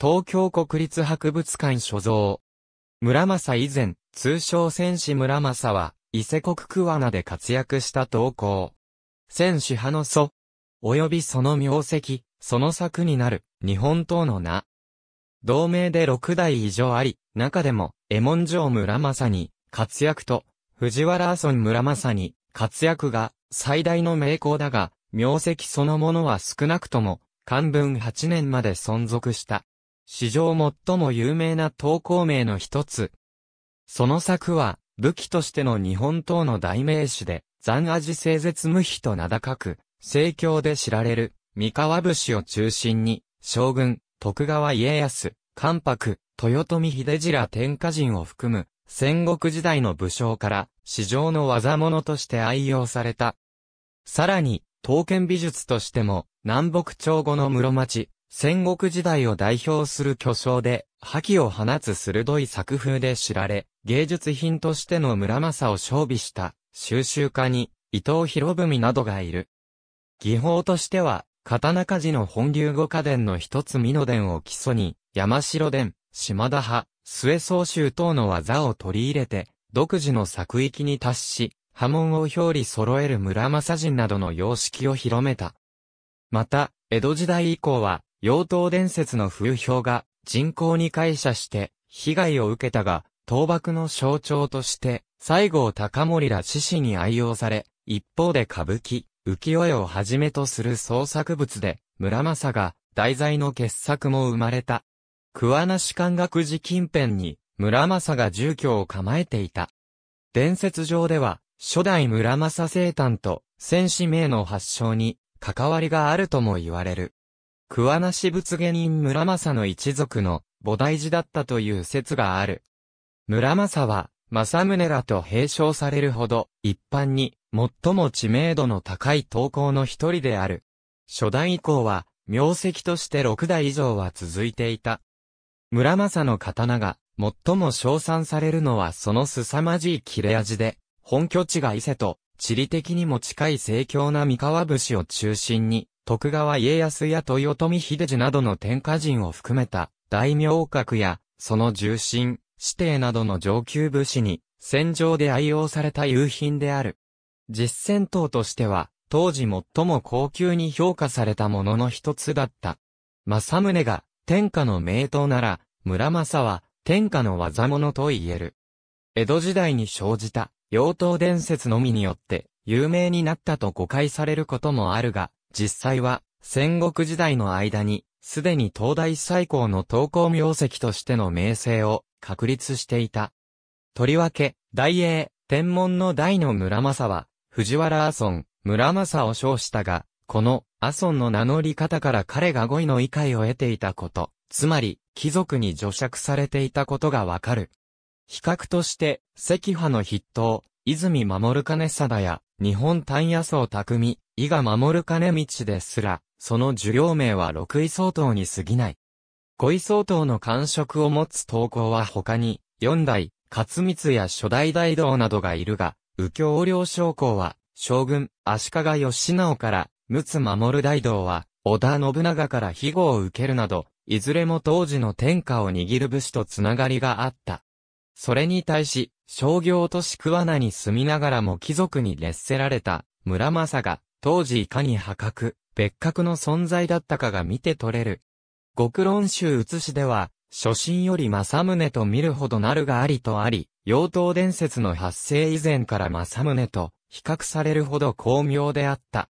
東京国立博物館所蔵。村正以前、通称戦士村正は、伊勢国桑名で活躍した投稿。戦士派の祖、及びその名跡、その作になる、日本刀の名。同盟で6代以上あり、中でも、江門城村正に、活躍と、藤原阿村村正に、活躍が、最大の名工だが、名跡そのものは少なくとも、漢文8年まで存続した。史上最も有名な投稿名の一つ。その作は、武器としての日本刀の代名詞で、残味清絶無比と名高く、盛況で知られる、三河武士を中心に、将軍、徳川家康、関白、豊臣秀次ら天下人を含む、戦国時代の武将から、史上の技物として愛用された。さらに、刀剣美術としても、南北朝後の室町、戦国時代を代表する巨匠で、覇気を放つ鋭い作風で知られ、芸術品としての村政を勝備した、収集家に、伊藤博文などがいる。技法としては、刀鍛冶の本流五家伝の一つ美濃伝を基礎に、山城伝、島田派、末宗集等の技を取り入れて、独自の作域に達し、波紋を表裏揃える村政人などの様式を広めた。また、江戸時代以降は、妖刀伝説の風評が人口に会社して被害を受けたが、倒幕の象徴として、西郷隆盛ら獅士に愛用され、一方で歌舞伎、浮世絵をはじめとする創作物で、村正が題材の傑作も生まれた。桑名市官学寺近辺に村正が住居を構えていた。伝説上では、初代村正生誕と戦士名の発祥に関わりがあるとも言われる。桑名市仏下人村正の一族の菩提寺だったという説がある。村正は、正宗らと併称されるほど、一般に、最も知名度の高い投稿の一人である。初代以降は、名跡として六代以上は続いていた。村正の刀が、最も称賛されるのはその凄まじい切れ味で、本拠地が伊勢と、地理的にも近い盛況な三河武士を中心に、徳川家康や豊臣秀次などの天下人を含めた大名格や、その重臣、指定などの上級武士に、戦場で愛用された優品である。実戦闘としては、当時最も高級に評価されたものの一つだった。正宗が、天下の名刀なら、村正は、天下の技物と言える。江戸時代に生じた、妖刀伝説のみによって、有名になったと誤解されることもあるが、実際は、戦国時代の間に、すでに東大最高の東高名跡としての名声を確立していた。とりわけ、大英、天文の大の村正は、藤原阿孫、村正を称したが、この、阿孫の名乗り方から彼が語彙の理解を得ていたこと、つまり、貴族に除釈されていたことがわかる。比較として、赤派の筆頭、泉守兼貞や、日本単野草匠、伊賀守る金道ですら、その受領名は六位相当に過ぎない。五位相当の官職を持つ投稿は他に、四代、勝光や初代大道などがいるが、右京領将校は、将軍、足利義直から、陸奥守大道は、織田信長から庇護を受けるなど、いずれも当時の天下を握る武士とつながりがあった。それに対し、商業都市桑名に住みながらも貴族に劣せられた村正が、当時いかに破格、別格の存在だったかが見て取れる。極論集写しでは、初心より正宗と見るほどなるがありとあり、妖刀伝説の発生以前から正宗と比較されるほど巧妙であった。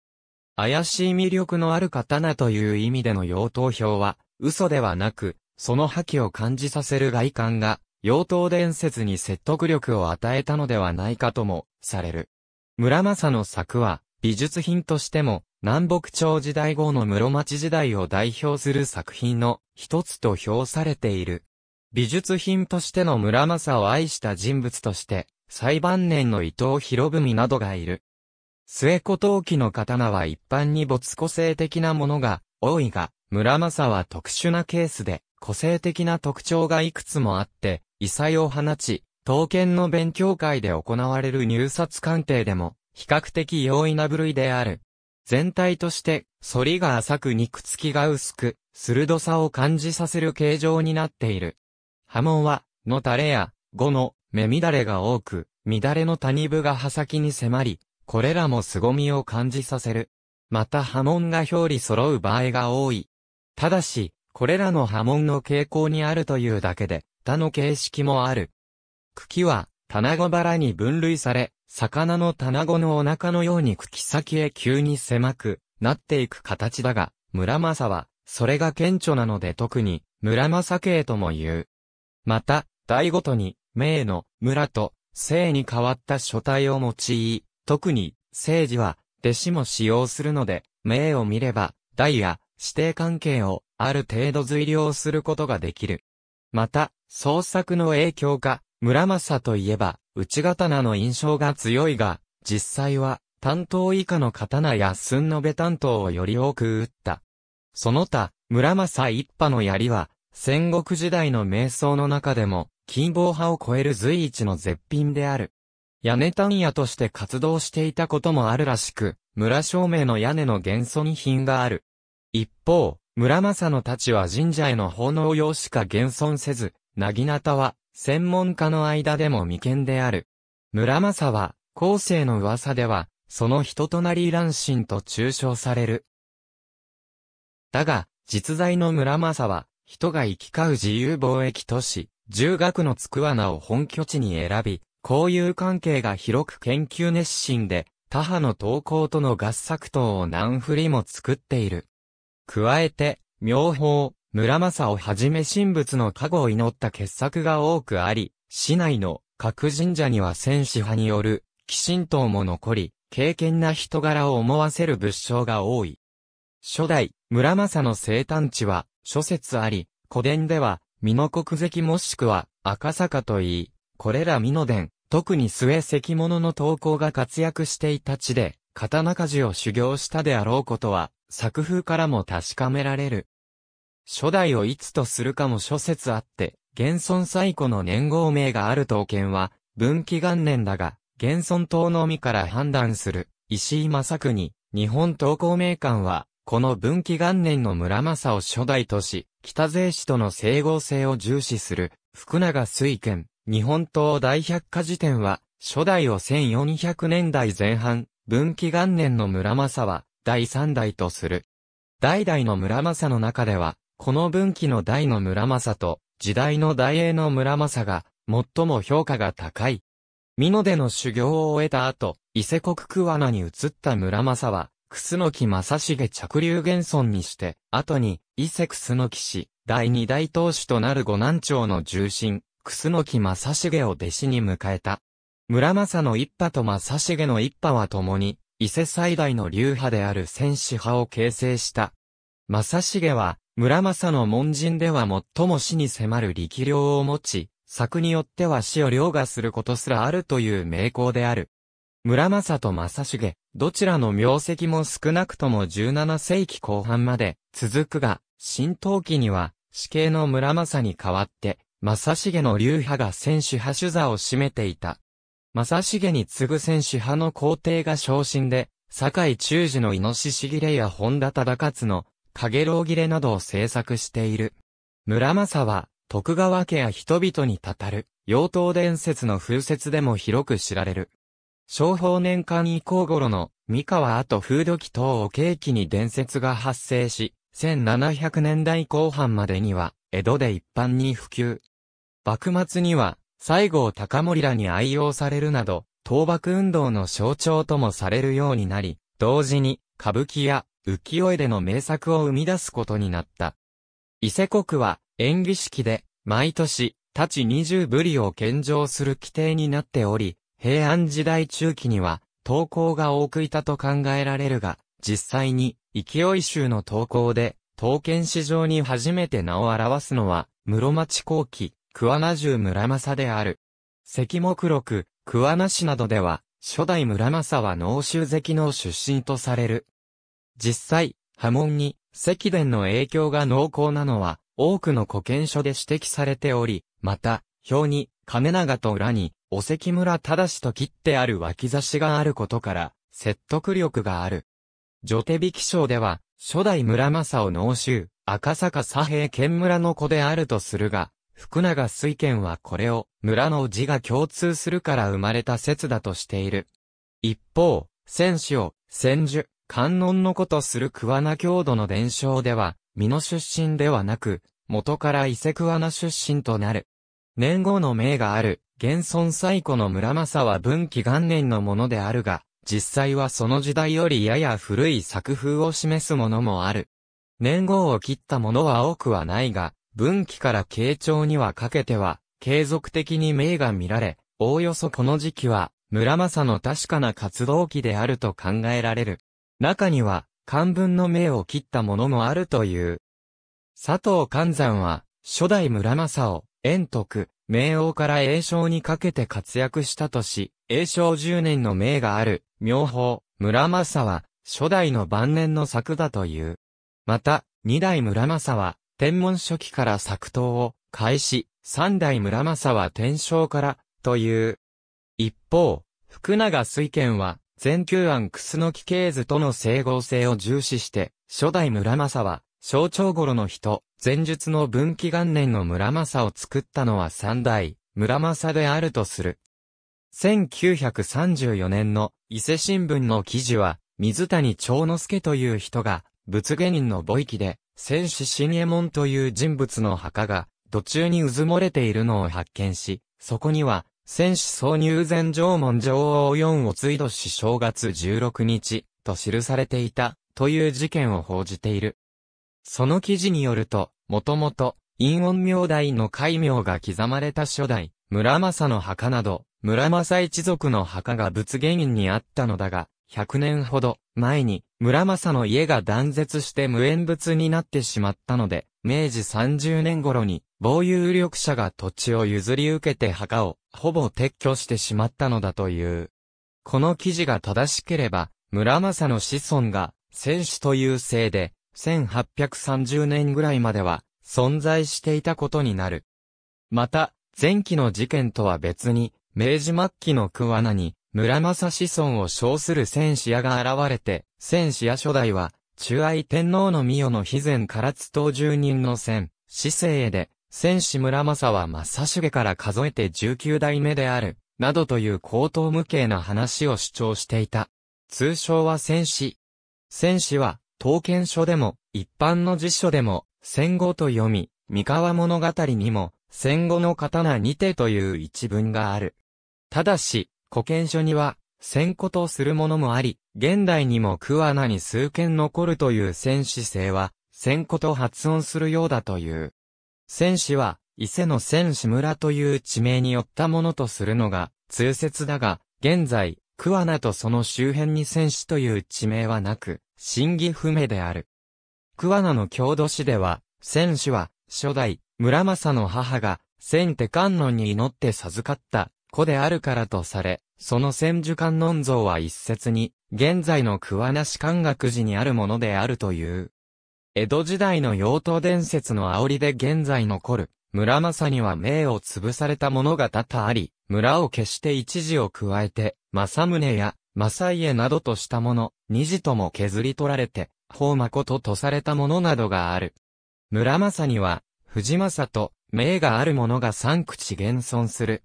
怪しい魅力のある刀という意味での妖刀表は、嘘ではなく、その覇気を感じさせる外観が、妖刀伝説に説得力を与えたのではないかとも、される。村正の作は、美術品としても、南北朝時代後の室町時代を代表する作品の一つと評されている。美術品としての村正を愛した人物として、最晩年の伊藤博文などがいる。末古陶器の刀は一般に没個性的なものが多いが、村正は特殊なケースで、個性的な特徴がいくつもあって、異彩を放ち、刀剣の勉強会で行われる入札鑑定でも、比較的容易な部類である。全体として、反りが浅く肉付きが薄く、鋭さを感じさせる形状になっている。波紋は、の垂れや、語の、目乱れが多く、乱れの谷部が刃先に迫り、これらも凄みを感じさせる。また波紋が表裏揃う場合が多い。ただし、これらの波紋の傾向にあるというだけで、他の形式もある。茎は、棚子腹に分類され、魚の棚子のお腹のように茎先へ急に狭くなっていく形だが、村正は、それが顕著なので特に、村正系とも言う。また、代ごとに、名の村と姓に変わった書体を用い、特に、政治は、弟子も使用するので、名を見れば、代や指定関係をある程度随量することができる。また、創作の影響か、村正といえば、内刀の印象が強いが、実際は、担当以下の刀や寸のべ担当をより多く打った。その他、村正一派の槍は、戦国時代の瞑想の中でも、金棒派を超える随一の絶品である。屋根単屋として活動していたこともあるらしく、村照明の屋根の元素に品がある。一方、村正のたちは神社への奉納用しか現存せず、なぎなたは専門家の間でも未見である。村正は、後世の噂では、その人となり乱心と中傷される。だが、実在の村正は、人が行き交う自由貿易都市、重学のつくわなを本拠地に選び、交友関係が広く研究熱心で、他派の投稿との合作等を何振りも作っている。加えて、妙法、村正をはじめ神仏の加護を祈った傑作が多くあり、市内の各神社には戦士派による、鬼神党も残り、敬虔な人柄を思わせる仏性が多い。初代、村正の生誕地は、諸説あり、古伝では、美濃国関もしくは、赤坂といい、これら美濃伝、特に末関物の投稿が活躍していた地で、刀鍛冶を修行したであろうことは、作風からも確かめられる。初代をいつとするかも諸説あって、現存最古の年号名がある刀剣は、文紀元年だが、現存刀のみから判断する、石井正国、日本刀工名館は、この文紀元年の村正を初代とし、北税氏との整合性を重視する、福永水賢、日本刀大百科事典は、初代を1400年代前半、文紀元年の村正は、第3代とする。代々の村正の中では、この分岐の大の村正と、時代の大英の村正が、最も評価が高い。美濃での修行を終えた後、伊勢国桑名に移った村正は、楠木正成着流元尊にして、後に、伊勢楠木氏、第二代当主となる五南町の重臣、楠木正成を弟子に迎えた。村正の一派と正成の一派は共に、伊勢最大の流派である戦士派を形成した。正成は、村正の門人では最も死に迫る力量を持ち、作によっては死を凌駕することすらあるという名工である。村正と正重、どちらの名跡も少なくとも17世紀後半まで続くが、新陶器には死刑の村正に代わって、正重の流派が選手派主座を占めていた。正重に次ぐ選手派の皇帝が昇進で、堺中寺のイノシシれや本田忠勝のかげろう切れなどを制作している。村正は、徳川家や人々にたたる、妖刀伝説の風説でも広く知られる。商法年間以降頃の、三河後風土期等を契機に伝説が発生し、1700年代後半までには、江戸で一般に普及。幕末には、西郷隆盛らに愛用されるなど、倒幕運動の象徴ともされるようになり、同時に、歌舞伎や浮世絵での名作を生み出すことになった。伊勢国は、演技式で、毎年、立ち二十ぶりを献上する規定になっており、平安時代中期には、投稿が多くいたと考えられるが、実際に、勢い集の投稿で、刀剣史上に初めて名を表すのは、室町後期、桑名中村正である。関目録、桑名市などでは、初代村正は農州関の出身とされる、実際、波紋に、赤伝の影響が濃厚なのは、多くの古見書で指摘されており、また、表に、金長と裏に、お関村正と切ってある脇差しがあることから、説得力がある。女手引き賞では、初代村正を納州、赤坂左平県村の子であるとするが、福永水県はこれを、村の字が共通するから生まれた説だとしている。一方、戦士を、千住、観音のことする桑名郷土の伝承では、美濃出身ではなく、元から伊勢桑名出身となる。年号の名がある、現存最古の村正は文紀元年のものであるが、実際はその時代よりやや古い作風を示すものもある。年号を切ったものは多くはないが、文紀から慶長にはかけては、継続的に名が見られ、おおよそこの時期は、村正の確かな活動期であると考えられる。中には、漢文の命を切ったものもあるという。佐藤勘山は、初代村正を、円徳、明王から栄章にかけて活躍したとし、栄章10年の命がある、妙法、村正は、初代の晩年の作だという。また、二代村正は、天文初期から作刀を開始、三代村正は天正から、という。一方、福永水賢は、全球案のき系図との整合性を重視して、初代村正は、象徴頃の人、前述の分岐元年の村正を作ったのは三代、村正であるとする。1934年の伊勢新聞の記事は、水谷長之助という人が、仏下人の母域で、戦士新右衛門という人物の墓が、途中に渦漏もれているのを発見し、そこには、戦士挿入前縄文女王4を追度し正月16日と記されていたという事件を報じている。その記事によると、もともと、陰音明代の戒名が刻まれた初代、村正の墓など、村正一族の墓が仏原院にあったのだが、100年ほど前に村正の家が断絶して無縁仏になってしまったので、明治30年頃に防有力者が土地を譲り受けて墓をほぼ撤去してしまったのだという。この記事が正しければ、村正の子孫が、戦士という姓で、1830年ぐらいまでは、存在していたことになる。また、前期の事件とは別に、明治末期の桑名に、村正子孫を称する戦士屋が現れて、戦士屋初代は、中愛天皇の御代の肥前唐津島住人の戦、市政へで、戦士村正は正重から数えて19代目である、などという高等無形な話を主張していた。通称は戦士。戦士は、刀剣書でも、一般の辞書でも、戦後と読み、三河物語にも、戦後の刀にてという一文がある。ただし、古剣書には、戦後とするものもあり、現代にも桑名に数件残るという戦士性は、戦後と発音するようだという。戦士は、伊勢の戦士村という地名によったものとするのが、通説だが、現在、桑名とその周辺に戦士という地名はなく、真偽不明である。桑名の郷土史では、戦士は、初代、村正の母が、戦手観音に祈って授かった子であるからとされ、その千手観音像は一説に、現在の桑名市観学寺にあるものであるという。江戸時代の妖刀伝説の煽りで現在残る、村正には名を潰された者が多々あり、村を消して一字を加えて、正宗や、正家などとした者、二字とも削り取られて、法誠とされた者などがある。村正には、藤正と、名がある者が三口現存する。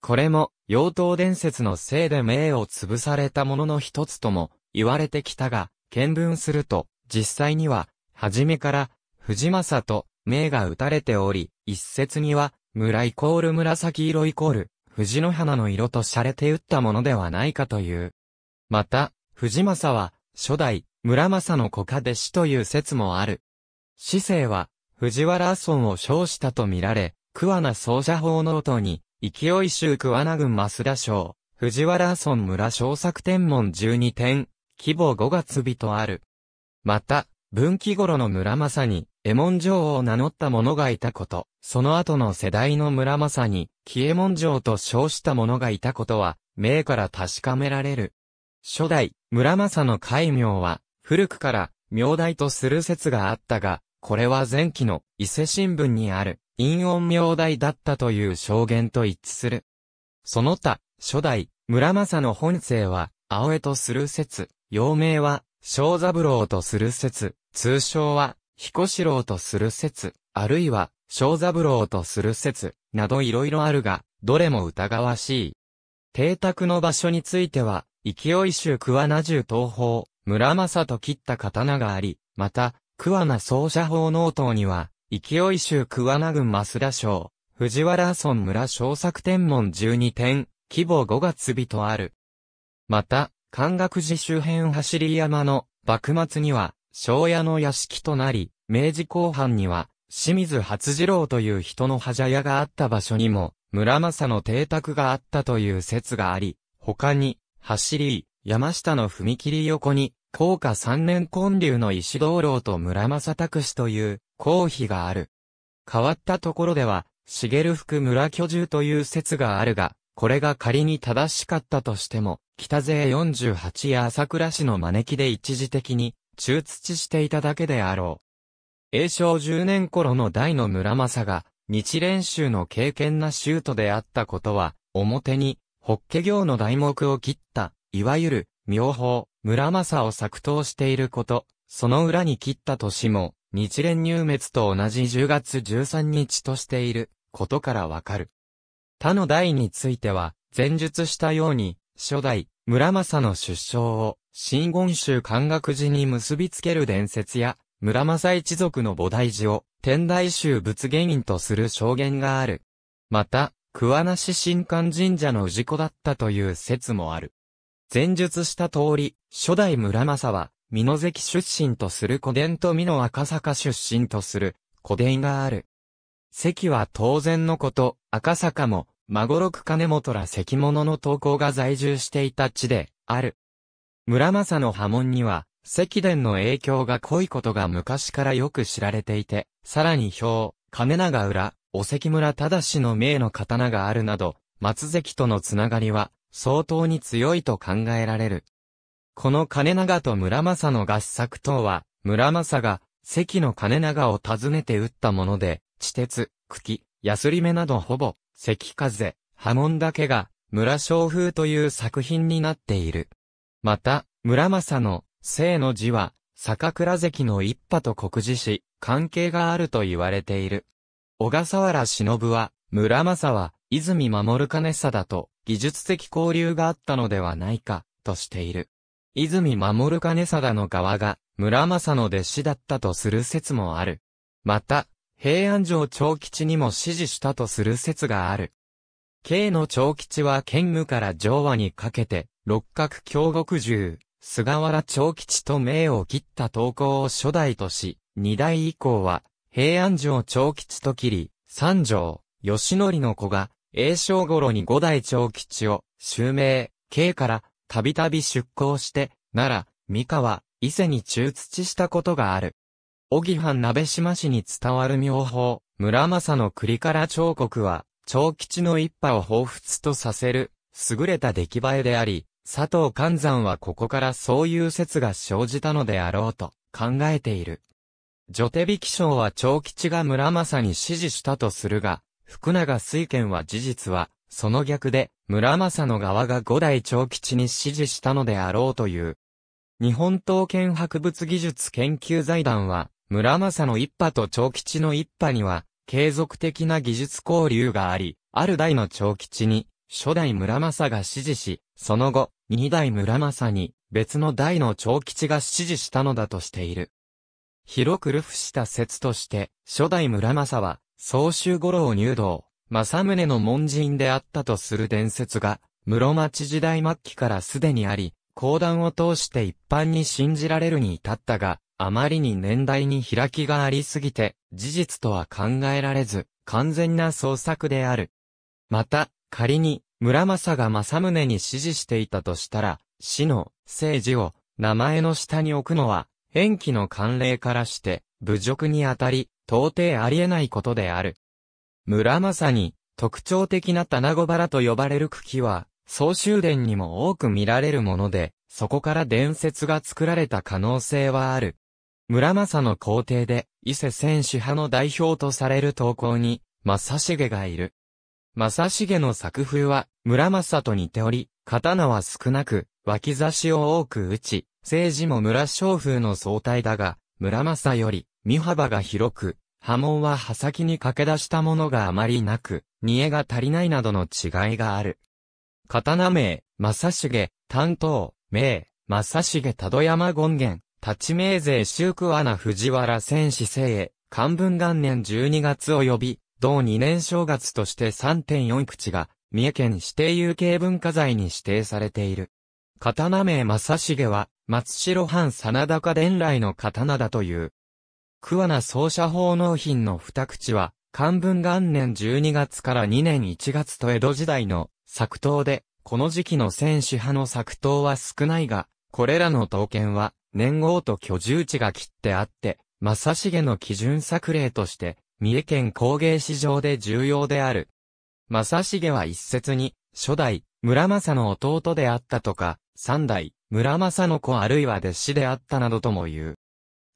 これも、妖刀伝説のせいで名を潰された者の一つとも、言われてきたが、見聞すると、実際には、はじめから、藤正と、名が打たれており、一説には、村イコール紫色イコール、藤の花の色と洒落て打ったものではないかという。また、藤正は、初代、村正の子家弟子という説もある。市政は、藤原村を称したとみられ、桑名奏者法の音に、勢い州桑名郡増田省、藤原村村小作天文12点、規模5月日とある。また、分岐頃の村正に、エモン城を名乗った者がいたこと、その後の世代の村正に、キエモン城と称した者がいたことは、明から確かめられる。初代、村正の戒名は、古くから、名代とする説があったが、これは前期の伊勢新聞にある、陰音名代だったという証言と一致する。その他、初代、村正の本性は、青江とする説、幼名は、小三郎とする説、通称は、彦四郎とする説、あるいは、小三郎とする説、などいろいろあるが、どれも疑わしい。邸宅の場所については、勢い州桑名重東方、村正と切った刀があり、また、桑名奏者法能刀には、勢い州桑名郡増田省、藤原村村小作天文12点、規模5月日とある。また、関学寺周辺走り山の幕末には、庄屋の屋敷となり、明治後半には、清水初次郎という人の覇者屋があった場所にも、村正の邸宅があったという説があり、他に、走り、山下の踏切横に、高架三年建立の石道楼と村正拓司という、公費がある。変わったところでは、茂福村居住という説があるが、これが仮に正しかったとしても、北勢48や朝倉市の招きで一時的に、中土していただけであろう。永正10年頃の大の村正が、日練習の経験なシュートであったことは、表に、ホッケ行の題目を切った、いわゆる、妙法、村正を作刀していること、その裏に切った年も、日蓮入滅と同じ10月13日としていることからわかる。他の代については、前述したように、初代、村正の出生を、真言宗漢学寺に結びつける伝説や、村正一族の菩提寺を天台宗仏原因とする証言がある。また、桑名市新館神社の氏子だったという説もある。前述した通り、初代村正は、美濃関出身とする古伝と美濃赤坂出身とする古伝がある。関は当然のこと、赤坂も、孫六金本ら関物の投稿が在住していた地で、ある。村正の波紋には、赤伝の影響が濃いことが昔からよく知られていて、さらに表、金長浦、お関村正の名の刀があるなど、松関とのつながりは、相当に強いと考えられる。この金長と村正の合作等は、村正が、関の金長を訪ねて打ったもので、地鉄、茎、ヤスリ目などほぼ、関風、波紋だけが、村正風という作品になっている。また、村正の、姓の字は、坂倉関の一派と告示し、関係があると言われている。小笠原忍は、村正は、泉守兼貞と、技術的交流があったのではないか、としている。泉守兼貞の側が、村正の弟子だったとする説もある。また、平安城長吉にも指示したとする説がある。慶の長吉は県武から上和にかけて、六角京極獣、菅原長吉と名を切った投稿を初代とし、二代以降は、平安城長吉と切り、三条、吉則の子が、栄章頃に五代長吉を、襲名、慶から、たびたび出向して、奈良、三河、伊勢に中土したことがある。小木藩鍋島市に伝わる名法、村政の栗から彫刻は、長吉の一派を彷彿とさせる、優れた出来栄えであり、佐藤勘山はここからそういう説が生じたのであろうと考えている。女手引き賞は長吉が村正に指示したとするが、福永水賢は事実は、その逆で、村正の側が五代長吉に指示したのであろうという。日本刀剣博物技術研究財団は、村正の一派と長吉の一派には、継続的な技術交流があり、ある代の長吉に、初代村正が指示し、その後、二代村正に、別の代の長吉が指示したのだとしている。広く流布した説として、初代村正は、総州五郎入道、正宗の門人であったとする伝説が、室町時代末期からすでにあり、講談を通して一般に信じられるに至ったが、あまりに年代に開きがありすぎて、事実とは考えられず、完全な創作である。また、仮に、村正が政宗に指示していたとしたら、死の、政治を、名前の下に置くのは、延期の慣例からして、侮辱にあたり、到底ありえないことである。村正に、特徴的な棚子原と呼ばれる茎は、総集殿にも多く見られるもので、そこから伝説が作られた可能性はある。村正の皇帝で、伊勢選手派の代表とされる投稿に、正重がいる。正重の作風は、村正と似ており、刀は少なく、脇差しを多く打ち、政治も村将風の総体だが、村正より、身幅が広く、波紋は刃先に駆け出したものがあまりなく、煮えが足りないなどの違いがある。刀名、正重、担当、名、正成門山権現、立ち名税修区穴藤原戦士生、漢文元年12月及び、同2年正月として3.4口が、三重県指定有形文化財に指定されている。刀名正重は、松代藩真田家伝来の刀だという。桑名奏者奉納品の二口は、漢文元年12月から2年1月と江戸時代の作刀で、この時期の戦士派の作刀は少ないが、これらの刀剣は、年号と居住地が切ってあって、正重の基準作例として、三重県工芸市場で重要である。正重は一説に、初代、村正の弟であったとか、三代、村正の子あるいは弟子であったなどとも言う。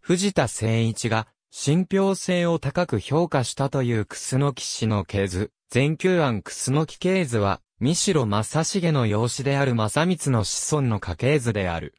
藤田誠一が、信憑性を高く評価したという楠木氏の系図、全球案楠木系図は、三代正重の養子である正光の子孫の家系図である。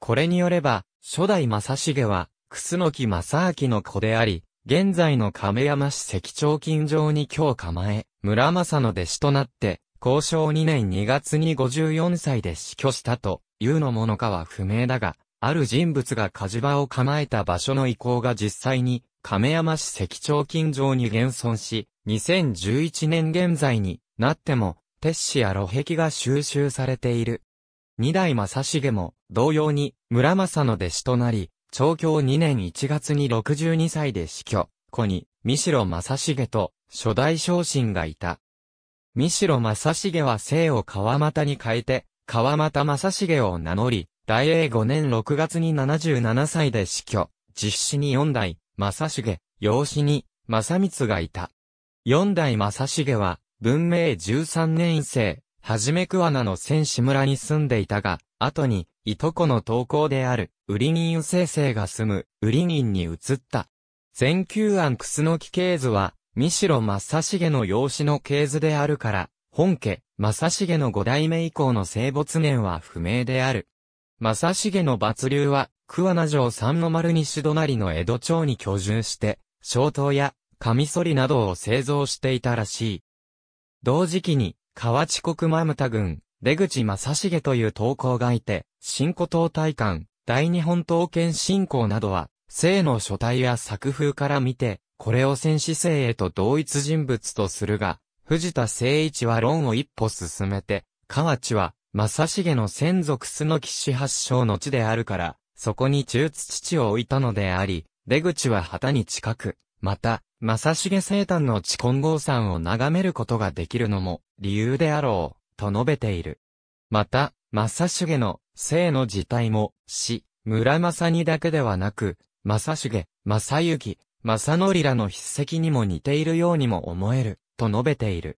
これによれば、初代正重は、楠木正明の子であり、現在の亀山市関町近城に今日構え、村正の弟子となって、交渉2年2月に54歳で死去したというのものかは不明だが、ある人物が火事場を構えた場所の遺構が実際に亀山市関町近城に現存し、2011年現在になっても、鉄子や露壁が収集されている。二代正重も同様に、村正の弟子となり、長教2年1月に62歳で死去、子に、三代正重と、初代昇進がいた。三代正重は姓を川又に変えて、川又正重を名乗り、大英5年6月に77歳で死去、実子に4代、正重、養子に、正光がいた。4代正重は、文明13年生、はじめ桑名の戦士村に住んでいたが、後に、いとこの投稿である、ウリニン先生が住む、ウリニンに移った。全球案ノキ系図は、三代正成の養子の系図であるから、本家、正成の五代目以降の生没年は不明である。正成の抜流は、桑名城三の丸西隣の江戸町に居住して、小刀や、カミソリなどを製造していたらしい。同時期に、河内国マムタ軍、出口正重という投稿がいて、新古党大官、大日本刀剣信仰などは、性の書体や作風から見て、これを戦士性へと同一人物とするが、藤田誠一は論を一歩進めて、河内は、正重の先祖楠の騎士発祥の地であるから、そこに中津父を置いたのであり、出口は旗に近く、また、正重生誕の地金剛山を眺めることができるのも、理由であろう。と述べている。また、正重の生の字体も、死、村正にだけではなく、正重、正幸、正則らの筆跡にも似ているようにも思える、と述べている。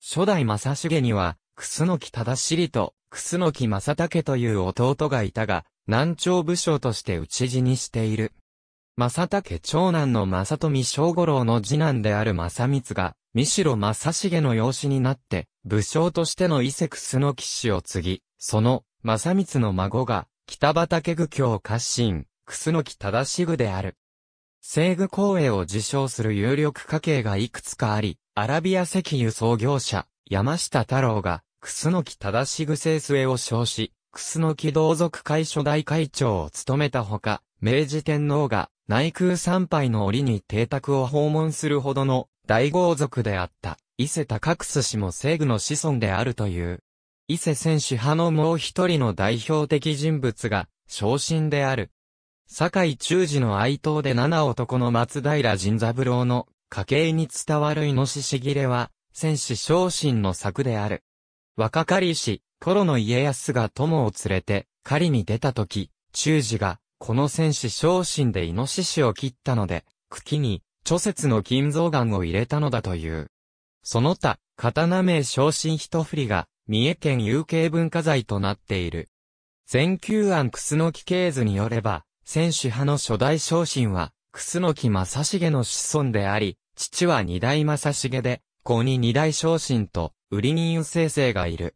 初代正重には、楠木忠尻と、楠木正武という弟がいたが、南朝武将として討ち死にしている。正武長男の正富正五郎の次男である正光が、三城正重の養子になって、武将としての伊勢楠木氏を継ぎ、その、正光の孫が、北畠愚教家臣、楠木正具である。西具公営を自称する有力家系がいくつかあり、アラビア石油創業者、山下太郎が、楠木正具正末を称し、楠木同族会初代会長を務めたほか、明治天皇が内宮参拝の折に邸宅を訪問するほどの大豪族であった伊勢高楠氏も西具の子孫であるという。伊勢選手派のもう一人の代表的人物が昇進である。堺中治の哀悼で七男の松平仁三郎の家系に伝わる猪シ切れは、戦士昇進の策である。若かりし、頃の家康が友を連れて、狩りに出た時、中治が、この戦士昇進でイノシシを切ったので、茎に、諸説の金蔵岩を入れたのだという。その他、刀名昇進一振りが、三重県有形文化財となっている。全球案楠木系図によれば、選手派の初代昇進は、楠木正成の子孫であり、父は二代正成で、子に二代昇進と、売り人生生がいる。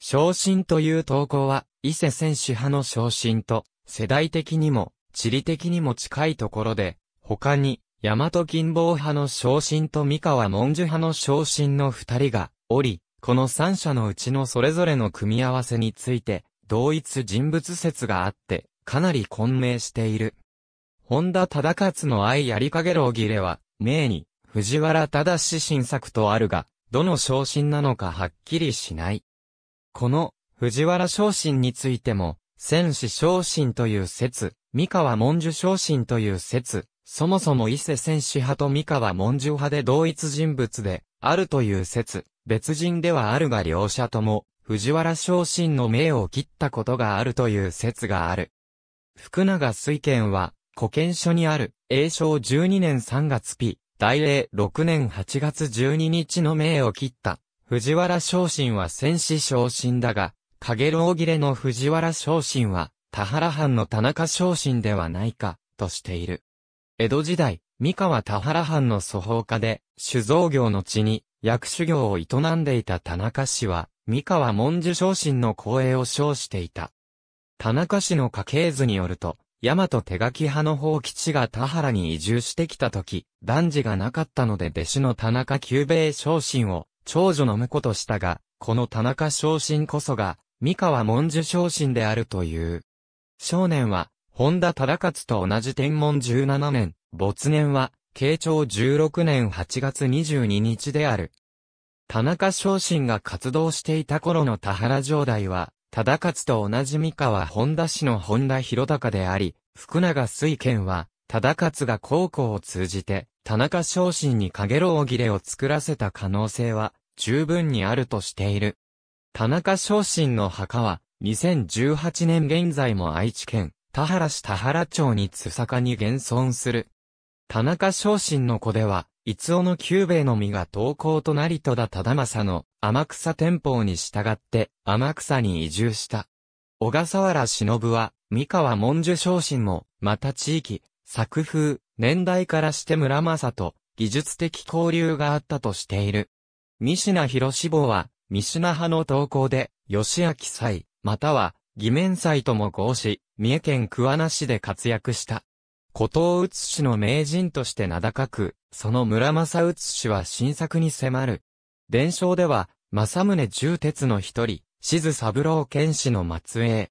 昇進という投稿は、伊勢選手派の昇進と、世代的にも、地理的にも近いところで、他に、大和金坊派の昇進と三河文殊派の昇進の二人が、おり、この三者のうちのそれぞれの組み合わせについて、同一人物説があって、かなり混迷している。本田忠勝の愛やりかげろ切れは、名に、藤原忠新作とあるが、どの昇進なのかはっきりしない。この、藤原昇進についても、戦士昇進という説、三河文殊昇進という説、そもそも伊勢戦士派と三河文珠派で同一人物で、あるという説、別人ではあるが両者とも、藤原昇進の命を切ったことがあるという説がある。福永水賢は、古見書にある、永正12年3月日、大令6年8月12日の命を切った。藤原昇進は戦士昇進だが、影老切れの藤原昇進は、田原藩の田中昇進ではないか、としている。江戸時代、三河田原藩の祖法家で、酒造業の地に、薬種業を営んでいた田中氏は、三河文殊昇進の光栄を称していた。田中氏の家系図によると、大和手書き派の法吉が田原に移住してきた時、男児がなかったので弟子の田中久兵衛昇進を長女の婿としたが、この田中昇進こそが、三河文殊昇進であるという。少年は、本田忠勝と同じ天文17年、没年は、慶長16年8月22日である。田中昇進が活動していた頃の田原城代は、忠勝と同じ三河本田氏の本田博隆であり、福永水賢は、忠勝が高校を通じて、田中昇進にかげろう切れを作らせた可能性は、十分にあるとしている。田中昇進の墓は、2018年現在も愛知県、田原市田原町に津坂に現存する。田中昇進の子では、いつおの久兵衛の身が投稿となり戸田忠政の天草天保に従って天草に移住した。小笠原忍は、三河文殊昇進も、また地域、作風、年代からして村正と、技術的交流があったとしている。三品広志望は、三品派の投稿で、吉明祭、または、義面祭とも合し、三重県桑名市で活躍した。古藤宇市の名人として名高く、その村正宇氏は新作に迫る。伝承では、正宗重鉄の一人、静三郎剣士の末裔。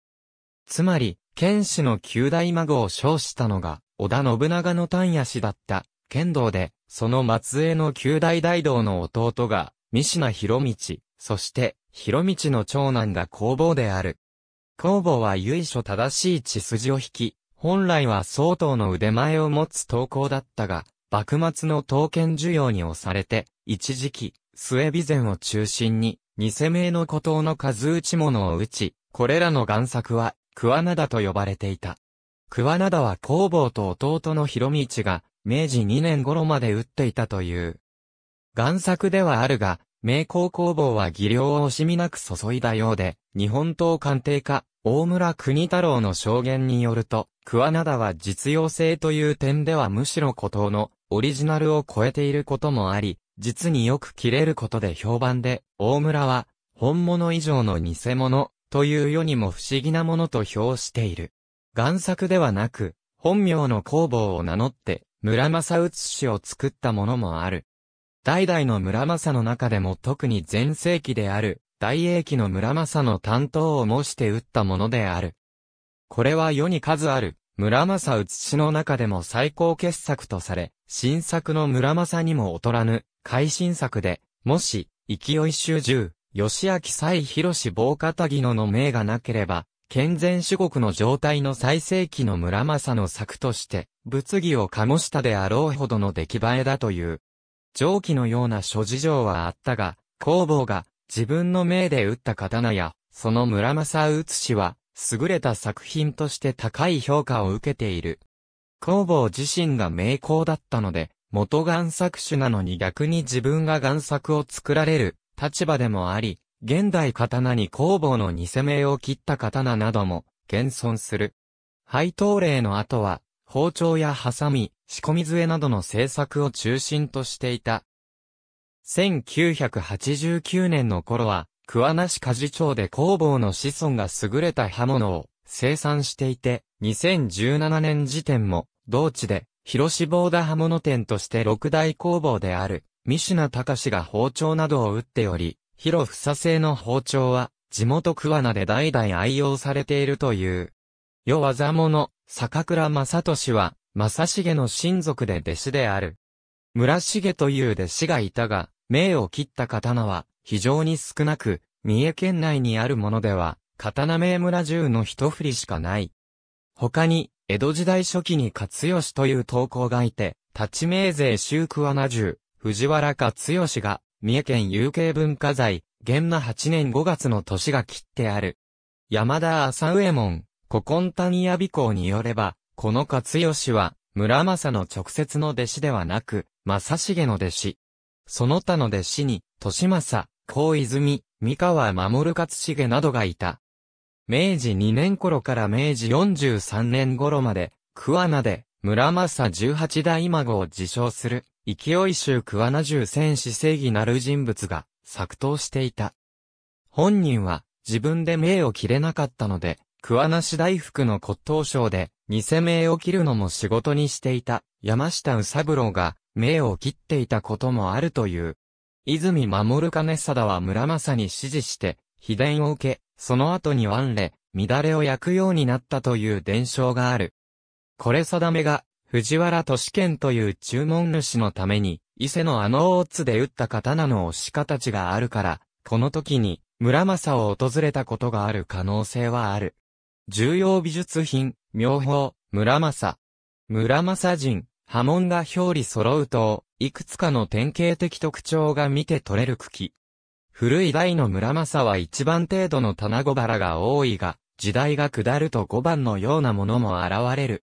つまり、剣士の九大孫を称したのが、織田信長の丹野氏だった。剣道で、その末裔の九大大道の弟が、三品博道、そして、広道の長男が工房である。公募は由緒正しい血筋を引き、本来は相当の腕前を持つ投稿だったが、幕末の刀剣需要に押されて、一時期、末備前を中心に、偽名の孤島の数打ち物を打ち、これらの贋作は、桑名田と呼ばれていた。桑名田は工房と弟の広道が、明治2年頃まで打っていたという。贋作ではあるが、名工工房は技量を惜しみなく注いだようで、日本刀鑑定家、大村国太郎の証言によると、桑名田は実用性という点ではむしろ孤島のオリジナルを超えていることもあり、実によく切れることで評判で、大村は本物以上の偽物という世にも不思議なものと評している。贋作ではなく、本名の工房を名乗って、村正写しを作ったものもある。代々の村正の中でも特に前世紀である、大英機の村正の担当を模して打ったものである。これは世に数ある、村正写しの中でも最高傑作とされ、新作の村正にも劣らぬ、改新作で、もし、勢い集中、吉明蔡広棒片木野の名がなければ、健全主国の状態の最盛期の村正の作として、物議を醸したであろうほどの出来栄えだという。上記のような諸事情はあったが、工房が、自分の命で打った刀や、その村正写しは、優れた作品として高い評価を受けている。工房自身が名工だったので、元贋作主なのに逆に自分が贋作を作られる立場でもあり、現代刀に工房の偽名を切った刀なども現存する。配当例の後は、包丁やハサミ、仕込み杖などの制作を中心としていた。1989年の頃は、桑名市鍛冶町で工房の子孫が優れた刃物を生産していて、2017年時点も、同地で、広志坊田刃物店として六大工房である、三品隆が包丁などを打っており、広房製の包丁は、地元桑名で代々愛用されているという。世技者、坂倉正俊は、正重の親族で弟子である。村重という弟子がいたが、銘を切った刀は非常に少なく、三重県内にあるものでは、刀銘村中の一振りしかない。他に、江戸時代初期に勝吉という投稿がいて、立ち名税周桑名中、藤原勝吉が、三重県有形文化財、現馬8年5月の年が切ってある。山田浅上門、古今谷屋美港によれば、この勝吉は、村正の直接の弟子ではなく、正重の弟子。その他の弟子に、豊政、高泉、三河守勝重などがいた。明治2年頃から明治43年頃まで、桑名で、村正十八代孫を自称する、勢い衆桑名十戦士正義なる人物が、作刀していた。本人は、自分で名を切れなかったので、桑名市大福の骨董賞で、偽名を切るのも仕事にしていた。山下宇三郎が、命を切っていたこともあるという。泉守兼貞は村正に指示して、秘伝を受け、その後に腕れ、乱れを焼くようになったという伝承がある。これ定めが、藤原都市圏という注文主のために、伊勢のあの大津で打った刀の押し形があるから、この時に、村正を訪れたことがある可能性はある。重要美術品、妙法、村正。村正人、波紋が表裏揃うと、いくつかの典型的特徴が見て取れる茎。古い大の村正は一番程度の棚子腹が多いが、時代が下ると五番のようなものも現れる。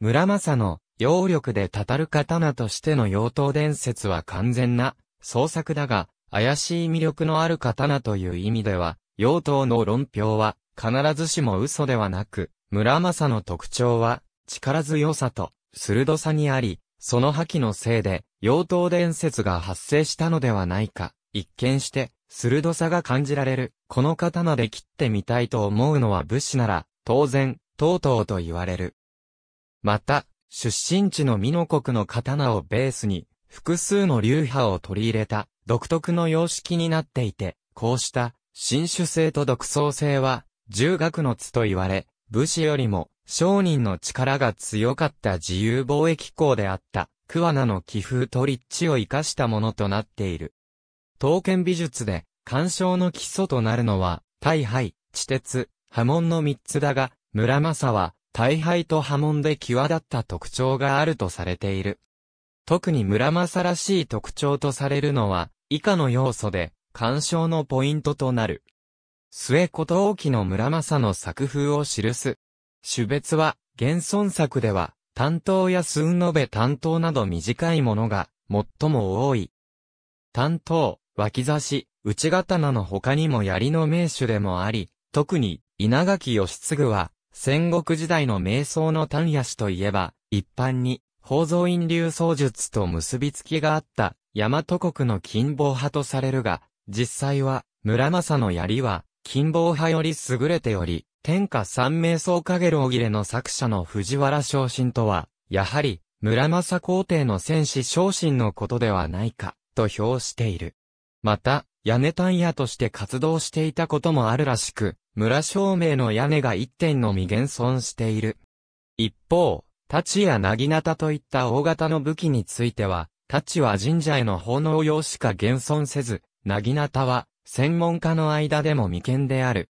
村正の、揚力でたる刀としての妖刀伝説は完全な、創作だが、怪しい魅力のある刀という意味では、妖刀の論評は、必ずしも嘘ではなく、村正の特徴は、力強さと、鋭さにあり、その覇気のせいで、妖刀伝説が発生したのではないか。一見して、鋭さが感じられる。この刀で切ってみたいと思うのは武士なら、当然、とうとうと言われる。また、出身地の美濃国の刀をベースに、複数の流派を取り入れた、独特の様式になっていて、こうした、新種性と独創性は、重学の津と言われ、武士よりも、商人の力が強かった自由貿易港であった、桑名の寄風と立地を生かしたものとなっている。刀剣美術で、鑑賞の基礎となるのは、大敗、地鉄、波紋の三つだが、村正は、大敗と波紋で際立った特徴があるとされている。特に村正らしい特徴とされるのは、以下の要素で、鑑賞のポイントとなる。末こと大きの村正の作風を記す、種別は、現存作では、担当や数延べ担当など短いものが、最も多い。担当、脇差し、内刀の他にも槍の名手でもあり、特に、稲垣義継は、戦国時代の瞑想の丹野氏といえば、一般に、宝蔵院流僧術と結びつきがあった、大和国の金棒派とされるが、実際は、村政の槍は、金棒派より優れており、天下三名僧影老切れの作者の藤原昇進とは、やはり、村正皇帝の戦士昇進のことではないか、と評している。また、屋根単屋として活動していたこともあるらしく、村照明の屋根が一点のみ現存している。一方、太刀や薙刀といった大型の武器については、太刀は神社への奉納用しか現存せず、薙刀は、専門家の間でも未見である。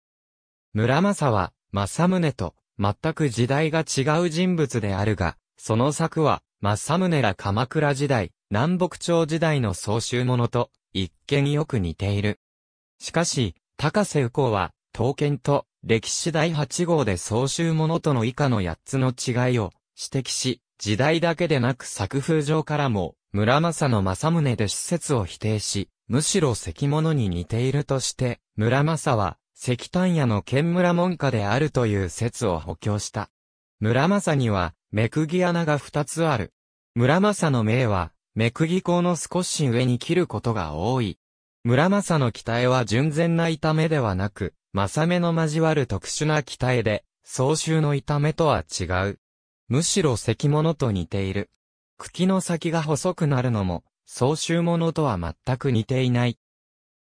村正は、正宗と、全く時代が違う人物であるが、その作は、正宗ら鎌倉時代、南北朝時代の総集者と、一見よく似ている。しかし、高瀬右近は、刀剣と、歴史第8号で総集者との以下の8つの違いを、指摘し、時代だけでなく作風上からも、村正の正宗で施設を否定し、むしろ関物に似ているとして、村正は、石炭屋の剣村門下であるという説を補強した。村正には、目釘穴が二つある。村正の名は、目釘甲の少し上に切ることが多い。村正の鍛えは純然な痛めではなく、正目の交わる特殊な鍛えで、総集の痛めとは違う。むしろ石物と似ている。茎の先が細くなるのも、総集物とは全く似ていない。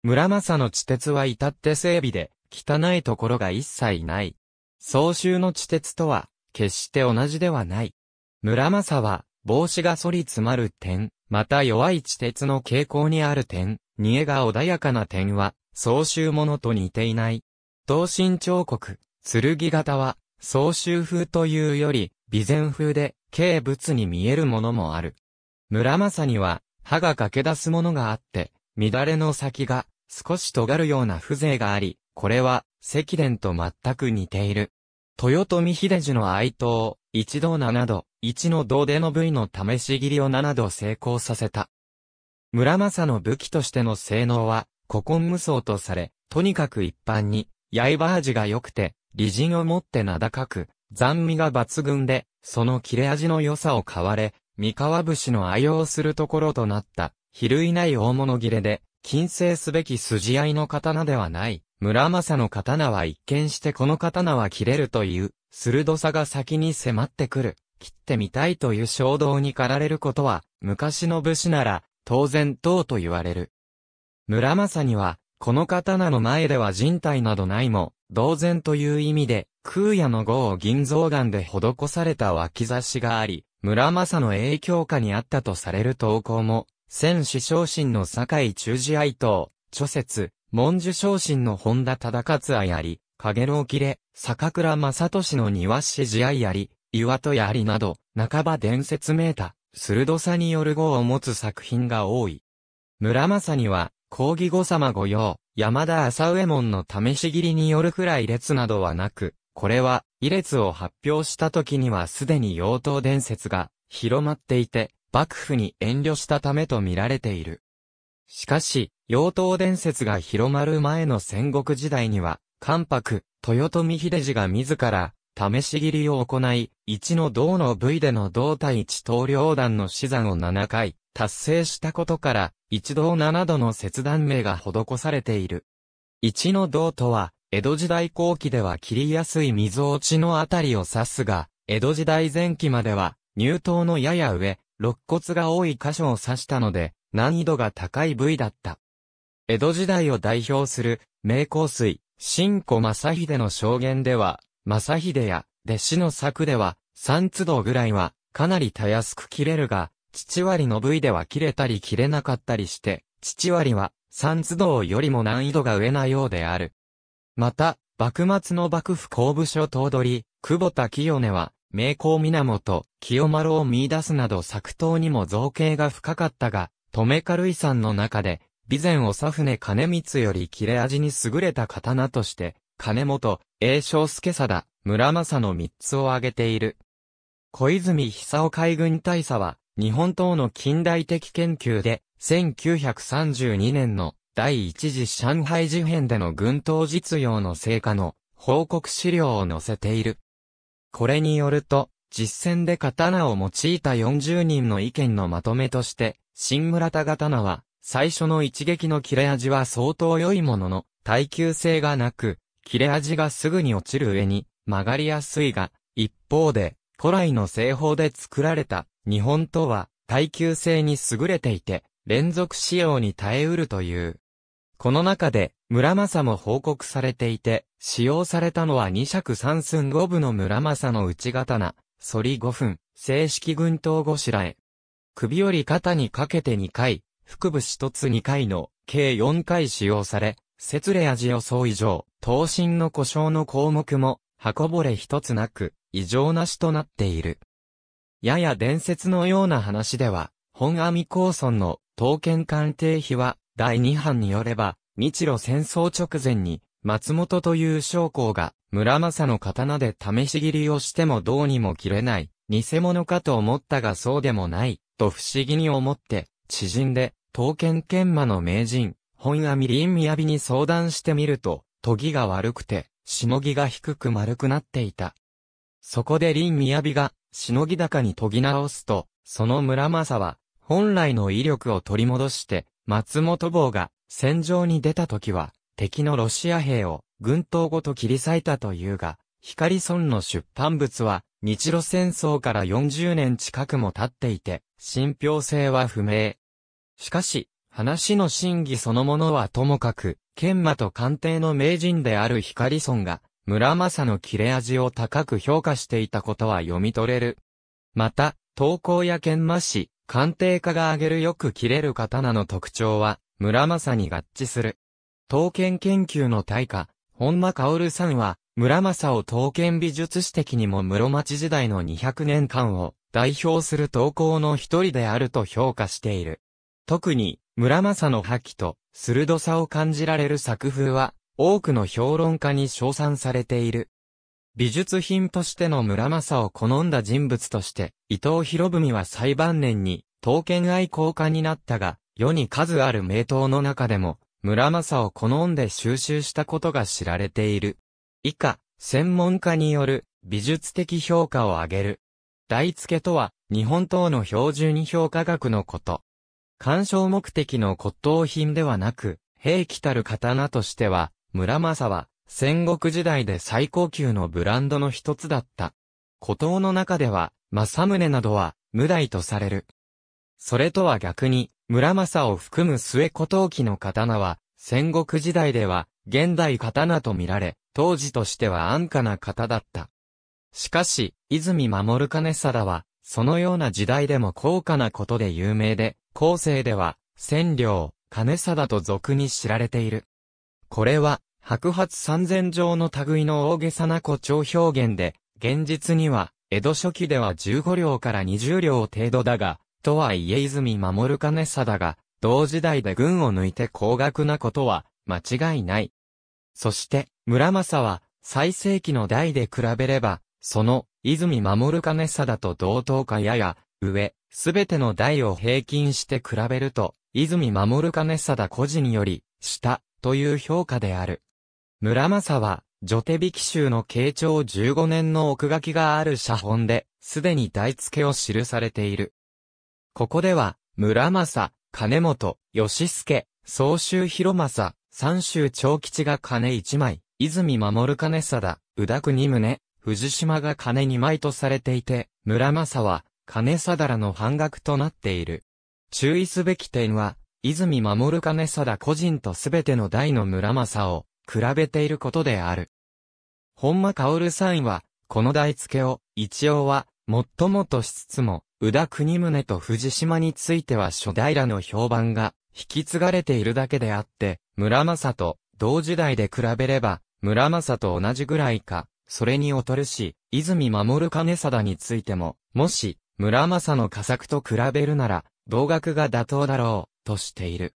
村正の地鉄は至って整備で、汚いところが一切ない。総州の地鉄とは、決して同じではない。村正は、帽子が反り詰まる点、また弱い地鉄の傾向にある点、煮えが穏やかな点は、総州ものと似ていない。東進彫刻、剣型は、総州風というより、備前風で、軽物に見えるものもある。村正には、歯が駆け出すものがあって、乱れの先が、少し尖るような風情があり、これは、赤伝と全く似ている。豊臣秀樹の哀悼、一度七度、一の胴での部位の試し切りを七度成功させた。村正の武器としての性能は、古今無双とされ、とにかく一般に、刃味が良くて、理人をもって名高く、残味が抜群で、その切れ味の良さを買われ、三河節の愛用するところとなった、比類ない大物切れで、禁制すべき筋合いの刀ではない。村正の刀は一見してこの刀は切れるという、鋭さが先に迫ってくる。切ってみたいという衝動に駆られることは、昔の武士なら、当然うと言われる。村正には、この刀の前では人体などないも、同然という意味で、空也の号を銀蔵岩で施された脇差しがあり、村正の影響下にあったとされる投稿も、戦士昇進の堺中寺愛刀、著説、文殊昇進の本田忠勝あやり、影郎切れ、坂倉正俊の庭師試愛やり、岩戸やりなど、半ば伝説めいた、鋭さによる語を持つ作品が多い。村正には、講義後様御用、山田浅右衛門の試し切りによるくらい列などはなく、これは、異列を発表した時にはすでに妖刀伝説が広まっていて、幕府に遠慮したためと見られている。しかし、妖刀伝説が広まる前の戦国時代には、関白、豊臣秀治が自ら、試し切りを行い、一の銅の部位での胴体一刀両弾の死産を7回、達成したことから、一銅七度の切断名が施されている。一の銅とは、江戸時代後期では切りやすい溝落ちのあたりを指すが、江戸時代前期までは、入刀のやや上、肋骨が多い箇所を指したので、難易度が高い部位だった。江戸時代を代表する名香水、新古正秀の証言では、正秀や弟子の作では、三都道ぐらいはかなりたやすく切れるが、父割の部位では切れたり切れなかったりして、父割は三都道よりも難易度が上なようである。また、幕末の幕府公部所頭取、久保田清音は、名工源、清丸を見出すなど作刀にも造形が深かったが、留軽井山の中で、備前長船金光より切れ味に優れた刀として、金本、栄翔助貞、村正の三つを挙げている。小泉久夫海軍大佐は、日本刀の近代的研究で、1932年の第一次上海事変での軍刀実用の成果の報告資料を載せている。これによると、実戦で刀を用いた40人の意見のまとめとして、新村田刀は、最初の一撃の切れ味は相当良いものの、耐久性がなく、切れ味がすぐに落ちる上に、曲がりやすいが、一方で、古来の製法で作られた、日本刀は、耐久性に優れていて、連続使用に耐えうるという。この中で、村正も報告されていて、使用されたのは2尺3寸5分の村正の内刀、反り5分、正式軍刀しらへ。首より肩にかけて2回、腹部一つ2回の計4回使用され、節礼味予想以上、刀身の故障の項目も、箱ぼれ一つなく、異常なしとなっている。やや伝説のような話では、本阿弥光村の刀剣鑑定碑は、第2版によれば、日露戦争直前に、松本という将校が、村政の刀で試し切りをしてもどうにも切れない、偽物かと思ったがそうでもない、と不思議に思って、知人で、刀剣研磨の名人、本阿弥林雅に相談してみると、研ぎが悪くて、しのぎが低く丸くなっていた。そこで林雅が、しのぎ高に研ぎ直すと、その村正は、本来の威力を取り戻して、松本坊が、戦場に出た時は、敵のロシア兵を、軍刀ごと切り裂いたというが、光村の出版物は、日露戦争から40年近くも経っていて、信憑性は不明。しかし、話の真偽そのものはともかく、研磨と官邸の名人である光村が、村正の切れ味を高く評価していたことは読み取れる。また、投稿や研磨師、官邸家が挙げるよく切れる刀の特徴は、村正に合致する。刀剣研究の大家、本間薫さんは、村正を刀剣美術史的にも室町時代の200年間を代表する刀工の一人であると評価している。特に、村正の覇気と鋭さを感じられる作風は、多くの評論家に称賛されている。美術品としての村正を好んだ人物として、伊藤博文は最晩年に、刀剣愛好家になったが、世に数ある名刀の中でも、村正を好んで収集したことが知られている。以下、専門家による美術的評価を挙げる。台付とは、日本刀の標準評価額のこと。鑑賞目的の骨董品ではなく、兵器たる刀としては、村正は、戦国時代で最高級のブランドの一つだった。古刀の中では、正宗などは、無題とされる。それとは逆に、村正を含む末古刀器の刀は、戦国時代では、現代刀と見られ、当時としては安価な型だった。しかし、泉守兼貞は、そのような時代でも高価なことで有名で、後世では、千両、金貞と俗に知られている。これは、白髪三千条の類の大げさな誇張表現で、現実には、江戸初期では15両から20両程度だが、とはいえ泉守兼貞が、同時代で群を抜いて高額なことは、間違いない。そして、村正は、最盛期の代で比べれば、その、泉守金貞と同等かやや、上、すべての代を平均して比べると、泉守金貞個人より、下、という評価である。村正は、女手引き集の慶長15年の奥書きがある写本で、すでに代付けを記されている。ここでは、村正、金本、義助、総集広正、三州長吉が金一枚、泉守金貞、宇田国宗、藤島が金二枚とされていて、村正は、金貞らの半額となっている。注意すべき点は、泉守金貞個人とすべての大の村正を、比べていることである。本間薫さんは、この題付けを、一応は、最もとしつつも、宇田国宗と藤島については初代らの評判が引き継がれているだけであって、村政と同時代で比べれば、村政と同じぐらいか、それに劣るし、泉守金貞についても、もし、村政の仮作と比べるなら、同学が妥当だろう、としている。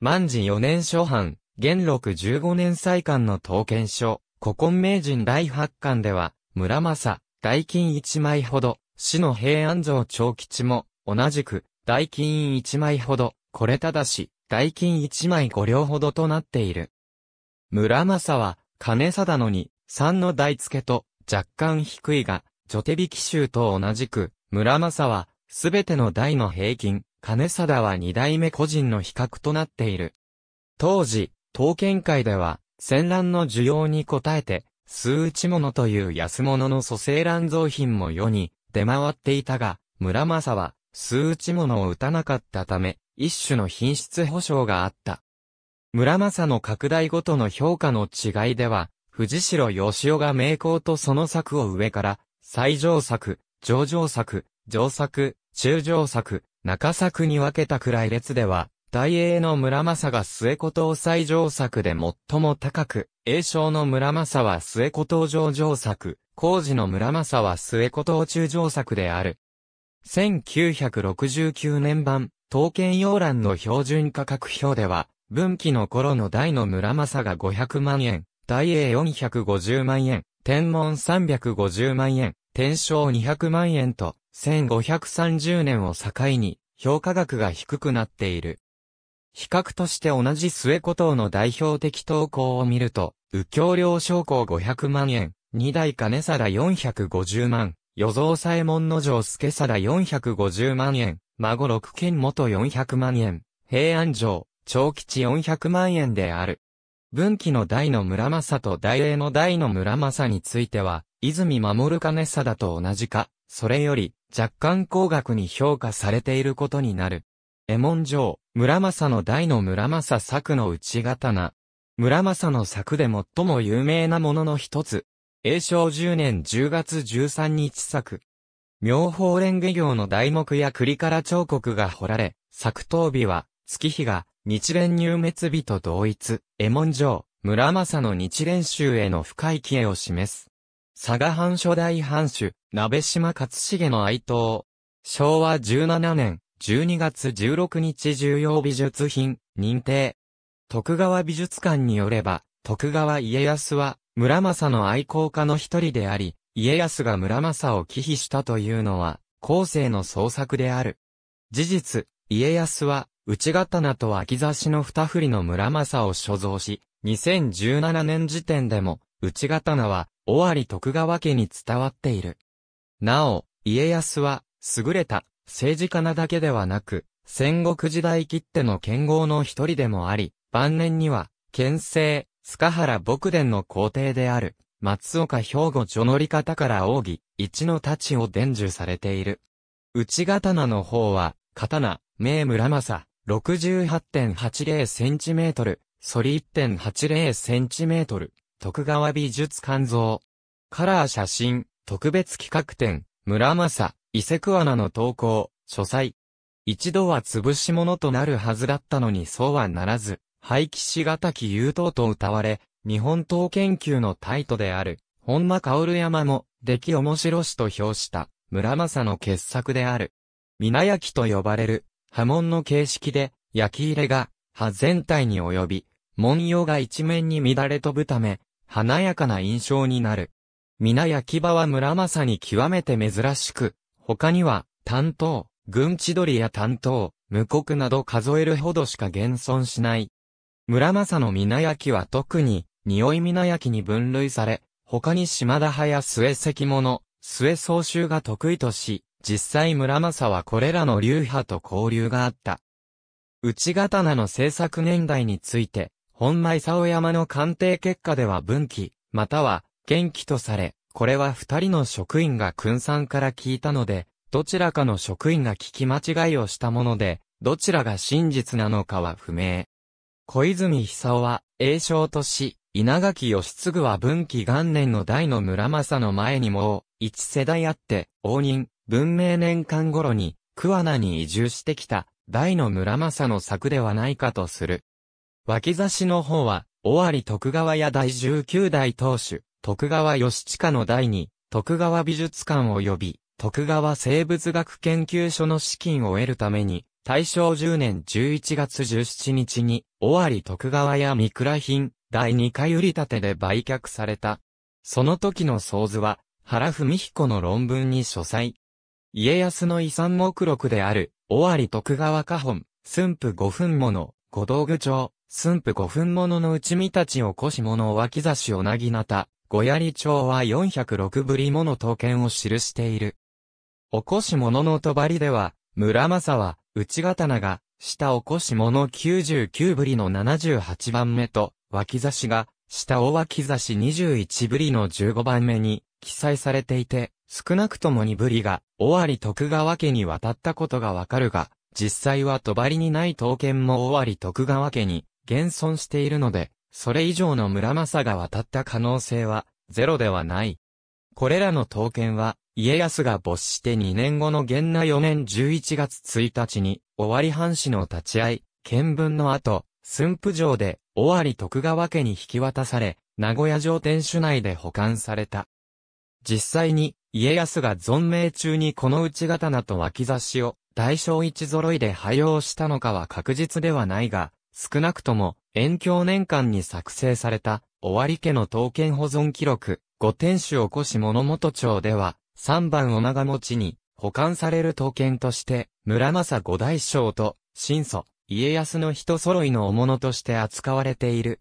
万事四年初版、元禄十五年再刊の刀剣書、古今名人第八巻では、村政、大金一枚ほど、市の平安城長吉も、同じく、大金一枚ほど、これただし、代金一枚五両ほどとなっている。村正は、金貞のに、三の代付と、若干低いが、女手引き衆と同じく、村正は、すべての代の平均、金貞は二代目個人の比較となっている。当時、刀剣会では、戦乱の需要に応えて、数打物という安物の蘇生乱造品も世に出回っていたが、村正は数打物を打たなかったため、一種の品質保証があった。村政の拡大ごとの評価の違いでは、藤代義雄が名工とその作を上から、最上作、上上作、上作、中上作、中作に分けたくらい列では、大英の村政が末古島最上作で最も高く、英商の村政は末古島上上作、工事の村政は末古島中上作である。1969年版、刀剣洋欄の標準価格表では、分岐の頃の大の村正が500万円、大英450万円、天文350万円、天正200万円と、1530年を境に、評価額が低くなっている。比較として同じ末古島の代表的投稿を見ると、右京領将校500万円、二代金貞450万、与蔵左衛門の城助貞450万円、孫六件元400万円、平安城、長吉400万円である。文紀の大の村正と大英の大の村正については、泉守金貞と同じか、それより若干高額に評価されていることになる。右門城、村正の大の村正作の内刀。村正の作で最も有名なものの一つ。永正10年10月13日作。妙法蓮華行の題目や栗から彫刻が彫られ、作刀日は、月日が、日蓮入滅日と同一、絵文上、村正の日蓮宗への深い帰依を示す。佐賀藩初代藩主、鍋島勝重の哀悼。昭和17年、12月16日重要美術品、認定。徳川美術館によれば、徳川家康は、村正の愛好家の一人であり、家康が村正を忌避したというのは、後世の創作である。事実、家康は、内刀と脇差しの二振りの村正を所蔵し、2017年時点でも、内刀は、尾張徳川家に伝わっている。なお、家康は、優れた、政治家なだけではなく、戦国時代切手の剣豪の一人でもあり、晩年には、県政、塚原牧伝の皇帝である。松岡兵庫序乗り方から奥義、一の太刀を伝授されている。内刀の方は、刀、名村正、6 8 8 0トル、反り1 8 0トル、徳川美術肝臓。カラー写真、特別企画展、村正、伊勢桑名の投稿、書斎。一度は潰し物となるはずだったのにそうはならず、廃棄しがたき優等と謳われ、日本刀研究のタイトである、本間薫山も、出来面白しと評した、村正の傑作である。皆焼きと呼ばれる、波紋の形式で、焼き入れが、葉全体に及び、文様が一面に乱れ飛ぶため、華やかな印象になる。皆焼き場は村正に極めて珍しく、他には、担当、軍地鳥や担当、無国など数えるほどしか現存しない。村正の皆焼きは特に、匂い皆焼きに分類され、他に島田派や末関物、末総集が得意とし、実際村正はこれらの流派と交流があった。内刀の制作年代について、本間尾山の鑑定結果では分岐、または、元気とされ、これは二人の職員が君さんから聞いたので、どちらかの職員が聞き間違いをしたもので、どちらが真実なのかは不明。小泉久夫は、栄称とし、稲垣義継は文紀元年の大の村政の前にも一世代あって、応仁、文明年間頃に、桑名に移住してきた、大の村政の作ではないかとする。脇差しの方は、尾張徳川や第19代当主、徳川義親の代に、徳川美術館及び、徳川生物学研究所の資金を得るために、大正10年11月17日に、尾張徳川や三倉品、第2回売り立てで売却された。その時の想図は、原文彦の論文に書斎。家康の遺産目録である、尾張徳川家本、駿府五分物、五道具町、駿府五分物の内見たちを越し物脇差しをなぎなた、五槍町は406ぶりもの刀剣を記している。おこし物のとばりでは、村正は、内刀が、下おこし物99ぶりの78番目と、脇差しが、下尾脇差し21ぶりの15番目に記載されていて、少なくとも2ぶりが、尾張徳川家に渡ったことがわかるが、実際は帳にない刀剣も尾張徳川家に現存しているので、それ以上の村政が渡った可能性は、ゼロではない。これらの刀剣は、家康が没して2年後の元那4年11月1日に、尾張藩士の立ち会い、見聞の後、駿府城で、尾張徳川家に引き渡され、名古屋城天守内で保管された。実際に、家康が存命中にこの内刀と脇差しを大小一揃いで廃用したのかは確実ではないが、少なくとも、延享年間に作成された、尾張家の刀剣保存記録、五天守をこし物元町では、3番お長持ちに、保管される刀剣として、村正五大将と、新祖、家康の人揃いのおものとして扱われている。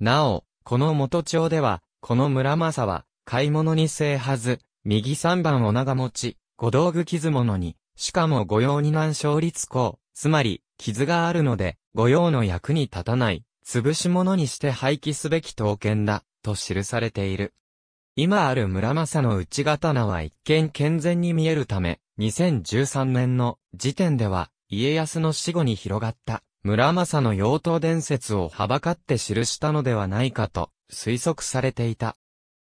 なお、この元町では、この村正は、買い物に制はず、右三番お長持ち、五道具傷物に、しかも御用に難勝立功、つまり、傷があるので、御用の役に立たない、潰し物にして廃棄すべき刀剣だ、と記されている。今ある村正の内刀は一見健全に見えるため、2013年の時点では、家康の死後に広がった村政の妖刀伝説をはばかって記したのではないかと推測されていた。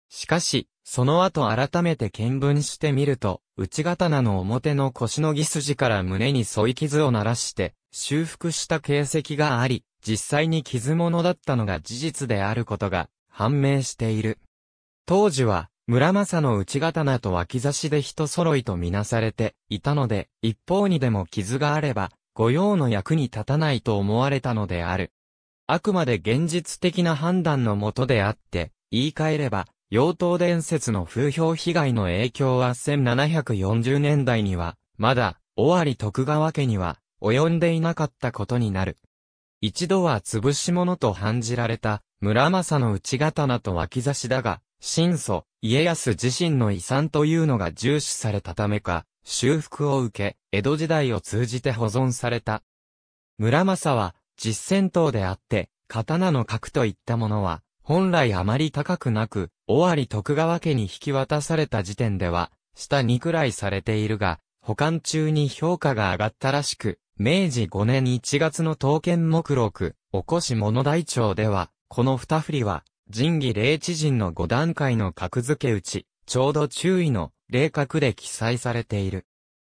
しかし、その後改めて見聞してみると、内刀の表の腰のぎ筋から胸に添い傷を鳴らして、修復した形跡があり、実際に傷物だったのが事実であることが判明している。当時は、村正の内刀と脇差しで人揃いとみなされていたので、一方にでも傷があれば、御用の役に立たないと思われたのである。あくまで現実的な判断のもとであって、言い換えれば、妖刀伝説の風評被害の影響は1740年代には、まだ、尾張徳川家には、及んでいなかったことになる。一度は潰し者と判じられた、村正の内刀と脇差しだが、真祖、家康自身の遺産というのが重視されたためか、修復を受け、江戸時代を通じて保存された。村正は、実戦刀であって、刀の核といったものは、本来あまり高くなく、尾張徳川家に引き渡された時点では、下にくらいされているが、保管中に評価が上がったらしく、明治5年1月の刀剣目録、おこし物台帳では、この二振りは、仁義霊知人の5段階の格付け打ち、ちょうど注意の霊格で記載されている。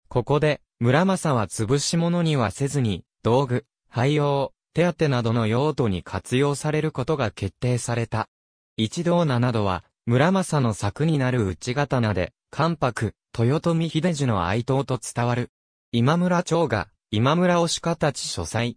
ここで、村正は潰し物にはせずに、道具、廃用、手当などの用途に活用されることが決定された。一同七などは、村正の作になる内刀で、関白、豊臣秀治の哀悼と伝わる。今村長が、今村推し方ち書斎。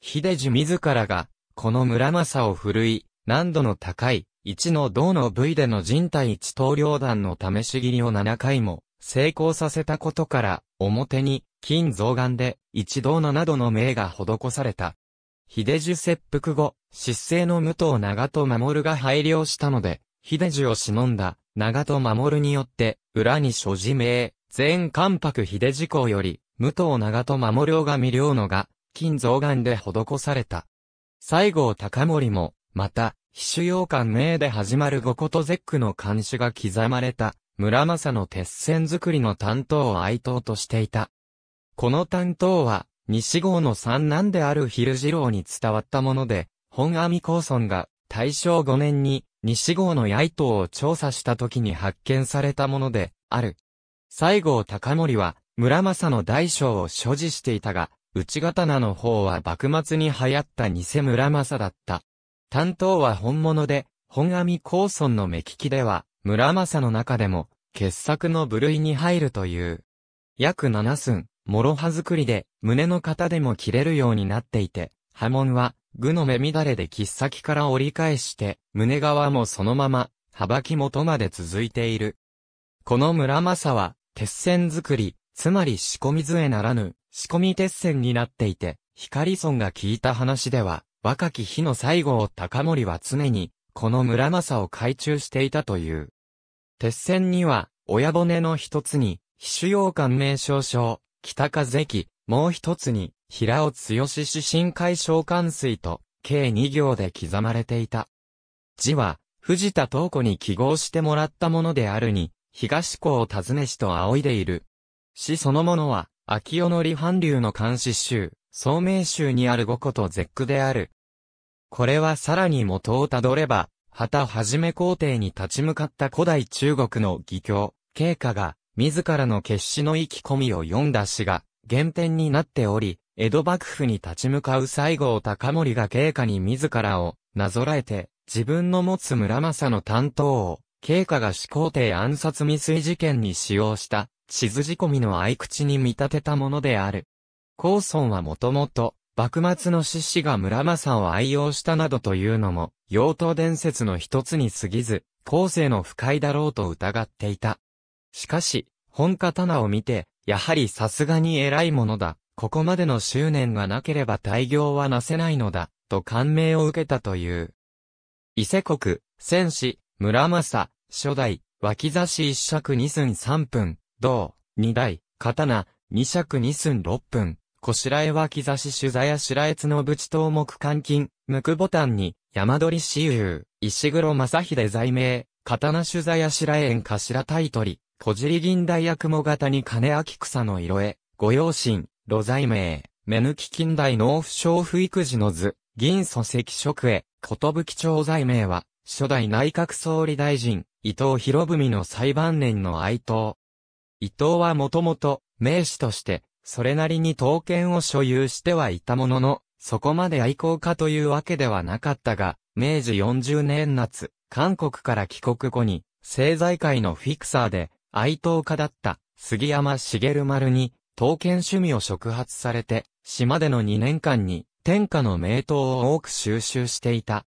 秀治自らが、この村正を振るい、難度の高い、1の銅の部位での人体一刀両弾の試し切りを7回も成功させたことから、表に、金増眼で、一銅のなどの名が施された。秀樹切腹後、失勢の武藤長戸守が配慮したので、秀樹を忍んだ、長戸守によって、裏に所持名、全関白秀樹公より、武藤長戸守が魅了のが、金増眼で施された。西郷隆盛も、また、秘書洋館名で始まる五こと絶句の監視が刻まれた、村正の鉄線作りの担当を愛党としていた。この担当は、西郷の三男である昼次郎に伝わったもので、本阿弥光村が大正5年に西郷の八島を調査した時に発見されたもので、ある。西郷隆盛は村正の大将を所持していたが、内刀の方は幕末に流行った偽村正だった。担当は本物で、本阿弥光尊の目利きでは、村政の中でも、傑作の部類に入るという。約7寸、諸刃作りで、胸の型でも切れるようになっていて、波紋は、具の目乱れで切っ先から折り返して、胸側もそのまま、幅木元まで続いている。この村政は、鉄線作り、つまり仕込み杖ならぬ、仕込み鉄線になっていて、光村が聞いた話では、若き日の最後を高森は常に、この村正を懐中していたという。鉄線には、親骨の一つに、非主要官名称書、北風紀、もう一つに、平尾強指針海召喚水と、計2行で刻まれていた。字は、藤田東子に記号してもらったものであるに、東港を訪ねしと仰いでいる。詩そのものは、秋代の離反流の監視集、聡明集にある五個と絶句である、これはさらに元をたどれば、旗はじめ皇帝に立ち向かった古代中国の義教、慶華が、自らの決死の意気込みを読んだ詩が、原点になっており、江戸幕府に立ち向かう西郷隆盛が慶華に自らを、なぞらえて、自分の持つ村政の担当を、慶華が始皇帝暗殺未遂事件に使用した、地図仕込みの合口に見立てたものである。高村はもともと、幕末の志士が村正を愛用したなどというのも、妖刀伝説の一つに過ぎず、後世の不快だろうと疑っていた。しかし、本刀を見て、やはりさすがに偉いものだ、ここまでの執念がなければ大業はなせないのだ、と感銘を受けたという。伊勢国、戦士、村正、初代、脇差し一尺二寸三分、銅、二代、刀、二尺二寸六分、こしらは木差し取材や白越のぶち頭目監禁、無垢ボタンに、山鳥私有、石黒正秀罪名、刀取材や白縁頭タイトリ、小尻銀大役も型に金秋草の色絵、御用心、路罪名、目抜き近代農夫祥婦育児の図、銀礎石職へ、ことぶき町罪名は、初代内閣総理大臣、伊藤博文の裁判年の哀悼。伊藤はもともと、名士として、それなりに刀剣を所有してはいたものの、そこまで愛好家というわけではなかったが、明治40年夏、韓国から帰国後に、政財界のフィクサーで、愛刀家だった杉山茂丸に、刀剣趣味を触発されて、島での2年間に、天下の名刀を多く収集していた。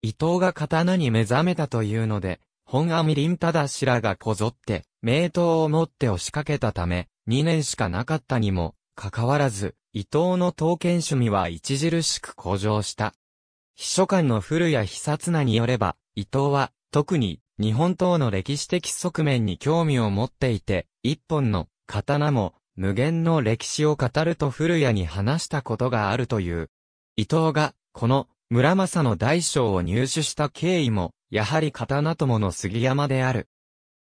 伊藤が刀に目覚めたというので、本阿弥林忠氏らがこぞって、名刀を持って押しかけたため、2年しかなかったにも、かかわらず、伊藤の刀剣趣味は著しく向上した。秘書官の古谷久綱によれば、伊藤は、特に、日本刀の歴史的側面に興味を持っていて、一本の、刀も、無限の歴史を語ると古谷に話したことがあるという。伊藤が、この、村正の大将を入手した経緯も、やはり刀友の杉山である。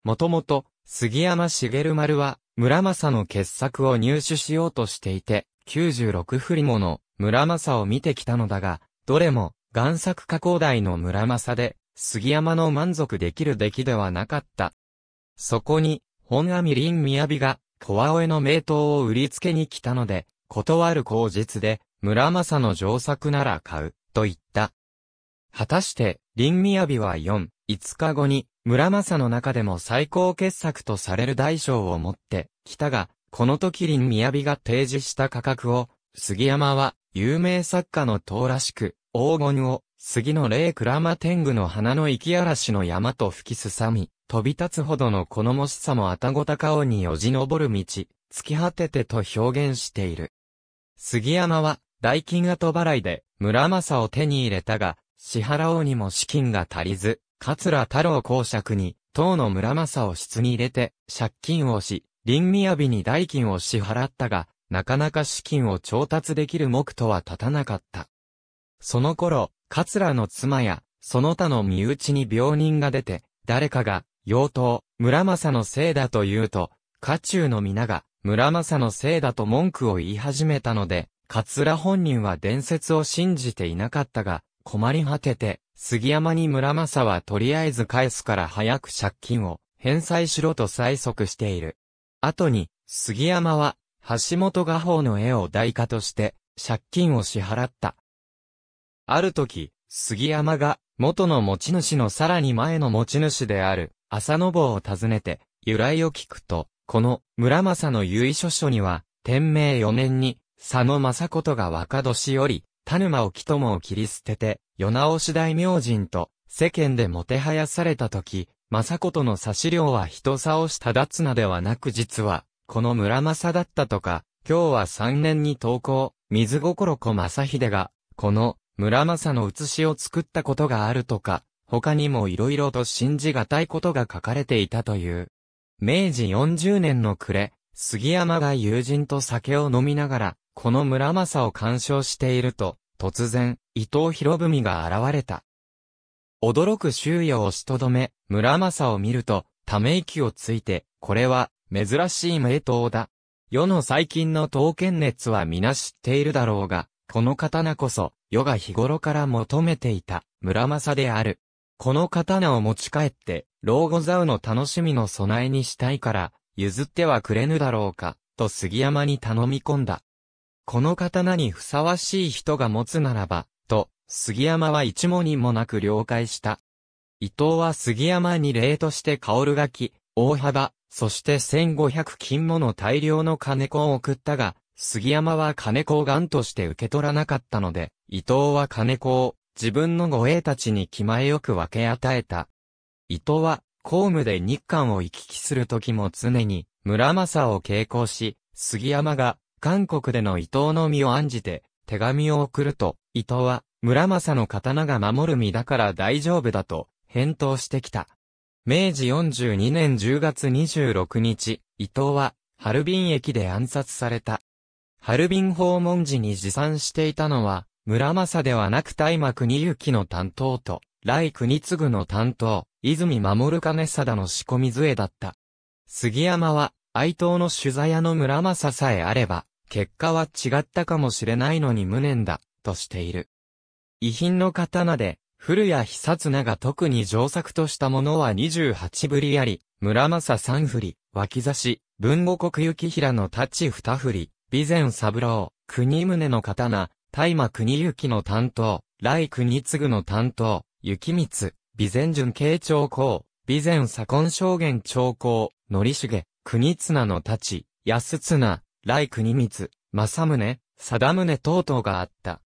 もともと、杉山茂丸は、村正の傑作を入手しようとしていて、96振りもの村正を見てきたのだが、どれも、贋作加工台の村正で、杉山の満足できる出来ではなかった。そこに、本阿弥林宮美が、小青江の名刀を売りつけに来たので、断る口実で、村正の上作なら買う、と言った。果たして、林宮美は4、5日後に、村正の中でも最高傑作とされる大賞を持ってきたが、この時林雅が提示した価格を、杉山は有名作家の塔らしく、黄金を杉の霊倉間、天狗の花の生き嵐の山と吹きすさみ、飛び立つほどの好もしさもあたごた顔によじ登る道、突き果ててと表現している。杉山は、代金後払いで村正を手に入れたが、支払おうにも資金が足りず、桂太郎公爵に、当の村政を質に入れて、借金をし、林宮日に代金を支払ったが、なかなか資金を調達できる目途は立たなかった。その頃、桂の妻や、その他の身内に病人が出て、誰かが、妖刀、村政のせいだと言うと、家中の皆が、村政のせいだと文句を言い始めたので、桂本人は伝説を信じていなかったが、困り果てて、杉山に村正はとりあえず返すから早く借金を返済しろと催促している。後に、杉山は、橋本画法の絵を代価として、借金を支払った。ある時、杉山が、元の持ち主のさらに前の持ち主である、浅野坊を訪ねて、由来を聞くと、この、村正の由緒書には、天明4年に、佐野正琴が若年より、田沼沖友を切り捨てて、世直し大名人と、世間でもてはやされた時、政子の差し量は人差をした立つなではなく実は、この村正だったとか、今日は3年に投稿、水心子正秀が、この村正の写しを作ったことがあるとか、他にも色々と信じがたいことが書かれていたという。明治40年の暮れ、杉山が友人と酒を飲みながら、この村正を鑑賞していると、突然、伊藤博文が現れた。驚く周囲を押しとどめ、村正を見ると、ため息をついて、これは、珍しい名刀だ。世の最近の刀剣熱は皆知っているだろうが、この刀こそ、世が日頃から求めていた、村正である。この刀を持ち帰って、老後ザウの楽しみの備えにしたいから、譲ってはくれぬだろうか、と杉山に頼み込んだ。この刀にふさわしい人が持つならば、と、杉山は一もにもなく了解した。伊藤は杉山に礼として薫がき、大幅、そして1500金もの大量の金子を送ったが、杉山は金子を癌として受け取らなかったので、伊藤は金子を自分の護衛たちに気前よく分け与えた。伊藤は公務で日韓を行き来する時も常に村正を傾向し、杉山が韓国での伊藤の身を案じて、手紙を送ると、伊藤は、村正の刀が守る身だから大丈夫だと、返答してきた。明治42年10月26日、伊藤は、ハルビン駅で暗殺された。ハルビン訪問時に持参していたのは、村正ではなく大間国行の担当と、来国次の担当、泉守兼貞の仕込み杖だった。杉山は、哀悼の取材屋の村正さえあれば、結果は違ったかもしれないのに無念だ、としている。遺品の刀で、古谷久綱が特に上作としたものは28ぶりあり、村正三振り、脇差し、文後国行平の立ち二振り、備前三郎、国宗の刀、大麻国行の担当、来国次の担当、雪光、備前順慶長公、備前左近将元長公、則重、国綱の太刀、安綱、来国光、正宗、貞宗等々があった。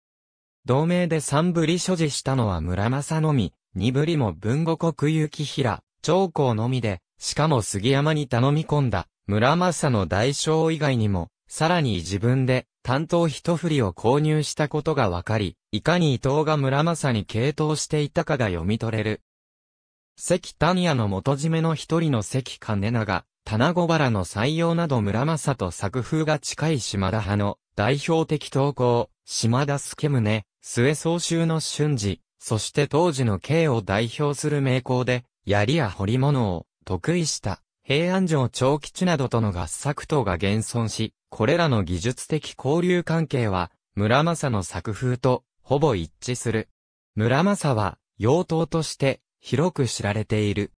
同盟で三ぶり所持したのは村正のみ、二ぶりも文後国行平、長江のみで、しかも杉山に頼み込んだ、村正の代償以外にも、さらに自分で、担当一振りを購入したことが分かり、いかに伊藤が村正に傾倒していたかが読み取れる。関谷の元締めの一人の関金長、棚子原の採用など村正と作風が近い島田派の代表的投稿、島田助宗、末総集の春次、そして当時の慶を代表する名工で、槍や彫物を得意した平安城長吉などとの合作等が現存し、これらの技術的交流関係は村正の作風とほぼ一致する。村正は、妖刀として広く知られている。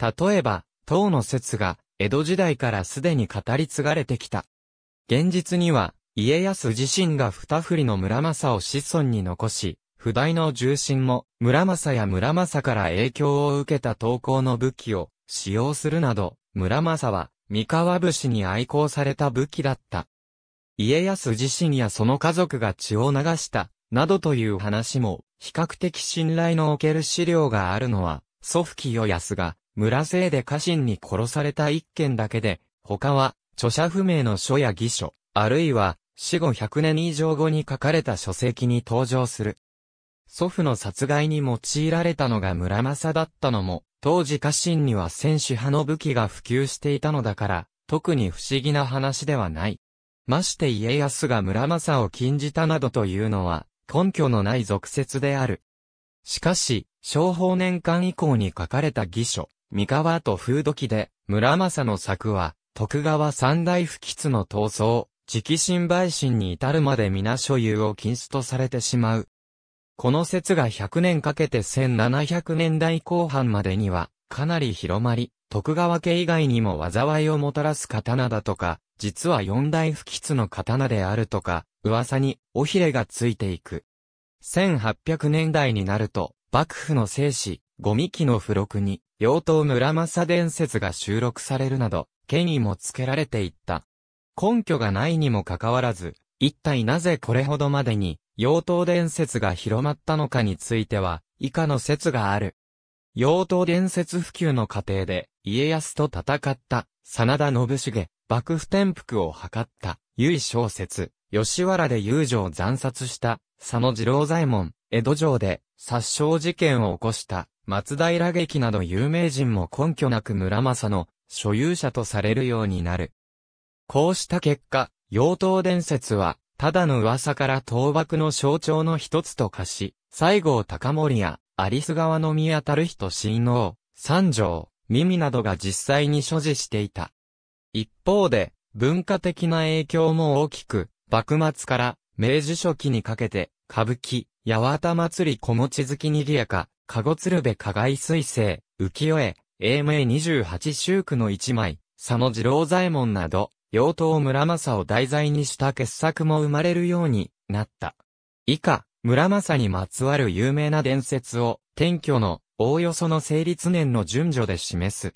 例えば、唐の説が、江戸時代からすでに語り継がれてきた。現実には、家康自身が二振りの村正を子孫に残し、不代の重心も、村正や村正から影響を受けた投稿の武器を使用するなど、村正は、三河武士に愛好された武器だった。家康自身やその家族が血を流した、などという話も、比較的信頼のおける資料があるのは、祖父清康が、村生で家臣に殺された一件だけで、他は、著者不明の書や義書、あるいは、死後100年以上後に書かれた書籍に登場する。祖父の殺害に用いられたのが村正だったのも、当時家臣には戦士派の武器が普及していたのだから、特に不思議な話ではない。まして家康が村正を禁じたなどというのは、根拠のない俗説である。しかし、昭法年間以降に書かれた義書、三河と風土記で、村政の作は、徳川三大不吉の闘争、直心売信に至るまで皆所有を禁止とされてしまう。この説が100年かけて1700年代後半までには、かなり広まり、徳川家以外にも災いをもたらす刀だとか、実は四大不吉の刀であるとか、噂に、尾ひれがついていく。1800年代になると、幕府の生死、ゴミ木の付録に、妖刀村正伝説が収録されるなど、権威もつけられていった。根拠がないにもかかわらず、一体なぜこれほどまでに、妖刀伝説が広まったのかについては、以下の説がある。妖刀伝説普及の過程で、家康と戦った、真田信繁、幕府転覆を図った、由小説、吉原で遊女を惨殺した、佐野次郎左衛門、江戸城で殺傷事件を起こした、松平劇など有名人も根拠なく村正の所有者とされるようになる。こうした結果、妖刀伝説は、ただの噂から倒幕の象徴の一つと化し、西郷隆盛や、有栖川の宮たる人親王、三条、耳などが実際に所持していた。一方で、文化的な影響も大きく、幕末から明治初期にかけて、歌舞伎、八幡祭り小餅月にぎやか、カゴツルベ加害水星、浮世絵、英明28周句の一枚、佐野次郎左衛門など、妖刀村正を題材にした傑作も生まれるようになった。以下、村正にまつわる有名な伝説を、天居の、おおよその成立年の順序で示す。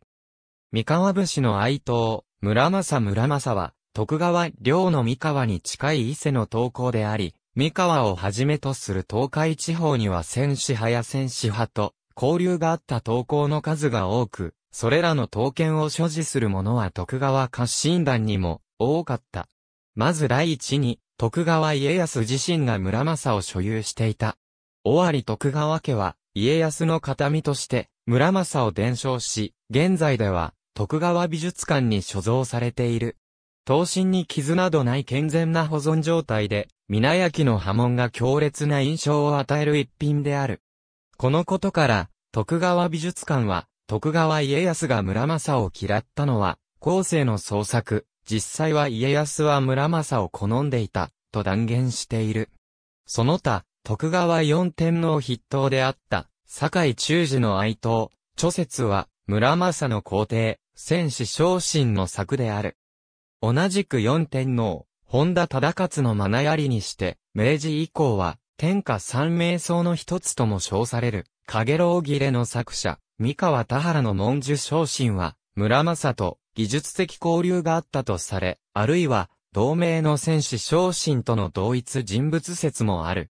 三河武士の哀悼、村正村正は、徳川領の三河に近い伊勢の投稿であり、三河をはじめとする東海地方には戦士派や戦士派と交流があった投稿の数が多く、それらの刀剣を所持する者は徳川家臣団にも多かった。まず第一に、徳川家康自身が村正を所有していた。尾張徳川家は、家康の形見として、村正を伝承し、現在では、徳川美術館に所蔵されている。刀身に傷などない健全な保存状態で、皆焼きの波紋が強烈な印象を与える一品である。このことから、徳川美術館は、徳川家康が村政を嫌ったのは、後世の創作、実際は家康は村政を好んでいた、と断言している。その他、徳川四天皇筆頭であった、堺中寺の哀悼、著説は、村政の皇帝、戦士昇進の作である。同じく四天皇、本田忠勝のまなやりにして、明治以降は、天下三名僧の一つとも称される、影げ切れの作者、三河田原の文殊昇進は、村正と技術的交流があったとされ、あるいは、同盟の戦士昇進との同一人物説もある。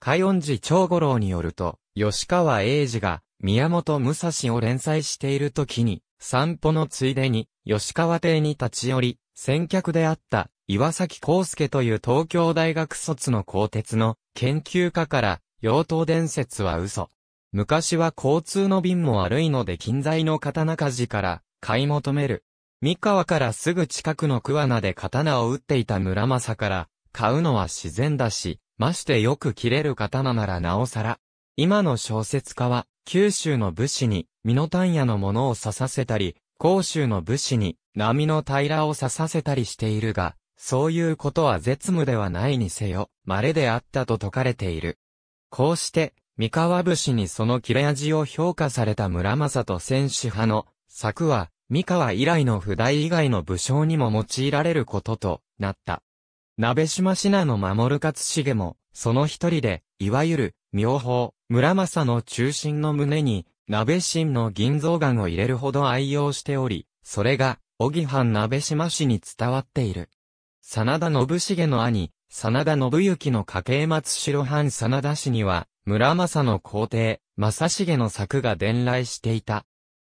海音寺長五郎によると、吉川英治が宮本武蔵を連載している時に、散歩のついでに、吉川邸に立ち寄り、先客であった、岩崎康介という東京大学卒の鋼鉄の研究家から、妖刀伝説は嘘。昔は交通の便も悪いので近在の刀鍛冶から買い求める。三河からすぐ近くの桑名で刀を打っていた村正から買うのは自然だし、ましてよく切れる刀ならなおさら。今の小説家は九州の武士に、身の単野のものを刺させたり、甲州の武士に、波の平を刺させたりしているが、そういうことは絶無ではないにせよ、稀であったと説かれている。こうして、三河武士にその切れ味を評価された村正と戦士派の策は、三河以来の不代以外の武将にも用いられることとなった。鍋島信濃守勝重も、その一人で、いわゆる、妙法、村正の中心の胸に、鍋神の銀像岩を入れるほど愛用しており、それが、小木藩鍋島氏に伝わっている。真田信繁の兄、真田信行の家系松代藩真田氏には、村正の皇帝、正重の作が伝来していた。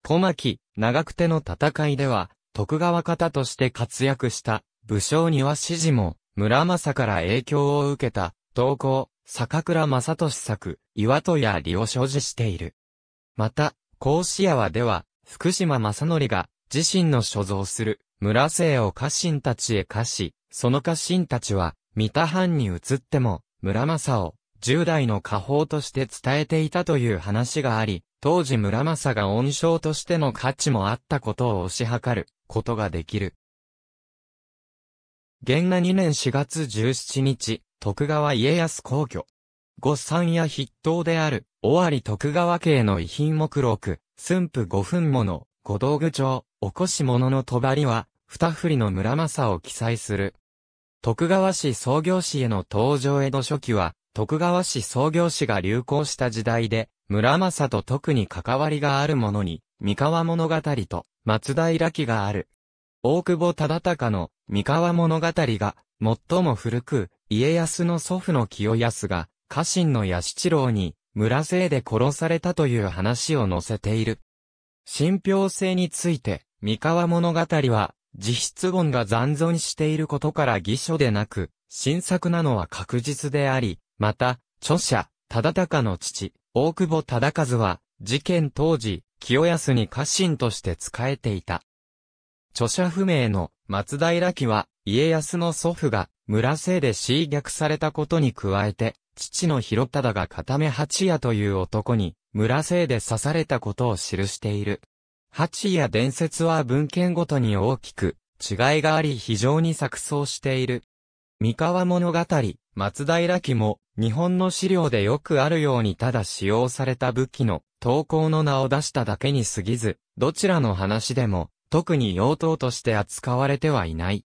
小牧、長久手の戦いでは、徳川方として活躍した、武将には指示も、村正から影響を受けた、投稿、坂倉正俊作、岩戸屋利を所持している。また、甲子屋では、福島正則が、自身の所蔵する、村生を家臣たちへ課し、その家臣たちは、三田藩に移っても、村正を、十代の家宝として伝えていたという話があり、当時村正が恩賞としての価値もあったことを推し量ることができる。元画2年4月17日、徳川家康皇居。御三や筆頭である、尾張徳川家の遺品目録、駿府五分物、五道具帳、おこし物の帳は、二振りの村正を記載する。徳川氏創業史への登場江戸初期は、徳川氏創業史が流行した時代で、村正と特に関わりがあるものに、三河物語と松平記がある。大久保忠敬の三河物語が最も古く、家康の祖父の清康が、家臣の八七郎に、村勢で殺されたという話を載せている。信憑性について、三河物語は、実質本が残存していることから偽書でなく、新作なのは確実であり、また、著者、忠敬の父、大久保忠和は、事件当時、清康に家臣として仕えていた。著者不明の松平記は、家康の祖父が村瀬で侵虐されたことに加えて、父の広忠が片目八谷という男に村瀬で刺されたことを記している。八谷伝説は文献ごとに大きく違いがあり非常に錯綜している。三河物語、松平記も日本の資料でよくあるようにただ使用された武器の投稿の名を出しただけに過ぎず、どちらの話でも特に妖刀として扱われてはいない。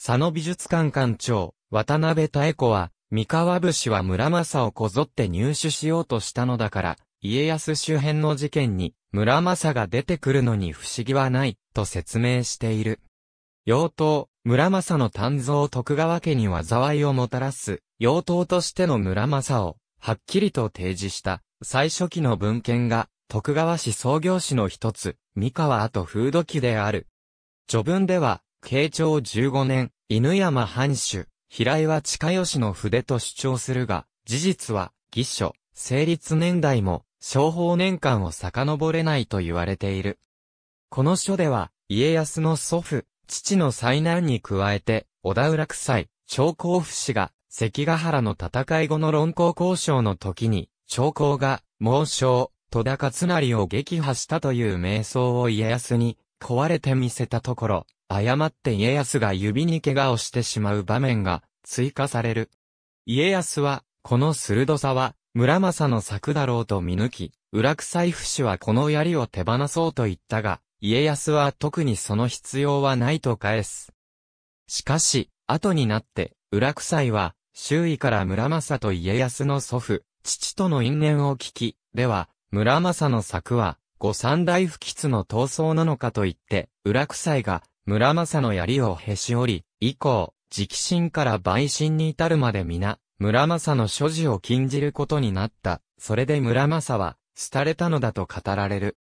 佐野美術館館長、渡辺妙子は、三河武士は村正をこぞって入手しようとしたのだから、家康周辺の事件に村正が出てくるのに不思議はない、と説明している。妖刀、村正の丹造徳川家に災いをもたらす、妖刀としての村正を、はっきりと提示した、最初期の文献が、徳川氏創業史の一つ、三河後風土記である。序文では、慶長15年、犬山藩主、平井は近吉の筆と主張するが、事実は、義書、成立年代も、商法年間を遡れないと言われている。この書では、家康の祖父、父の災難に加えて、小田浦夫妻、長江府氏が、関ヶ原の戦い後の論考交渉の時に、長江が、猛将、戸田勝成を撃破したという瞑想を家康に、壊れてみせたところ、誤って家康が指に怪我をしてしまう場面が追加される。家康は、この鋭さは、村政の策だろうと見抜き、裏臭い不死はこの槍を手放そうと言ったが、家康は特にその必要はないと返す。しかし、後になって、裏臭いは、周囲から村政と家康の祖父、父との因縁を聞き、では、村政の策は、御三大不吉の闘争なのかと言って、裏臭いが、村正の槍をへし折り、以降、直進から陪審に至るまで皆、村正の所持を禁じることになった。それで村正は、廃れたのだと語られる。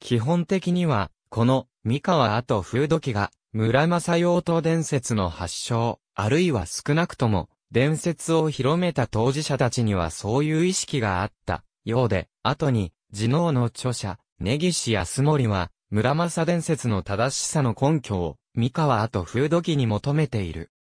基本的には、この、三河跡風土記が、村正用途伝説の発祥、あるいは少なくとも、伝説を広めた当事者たちにはそういう意識があった、ようで、後に、自能の著者、根岸康森は、村正伝説の正しさの根拠を、三河あと風土記に求めている。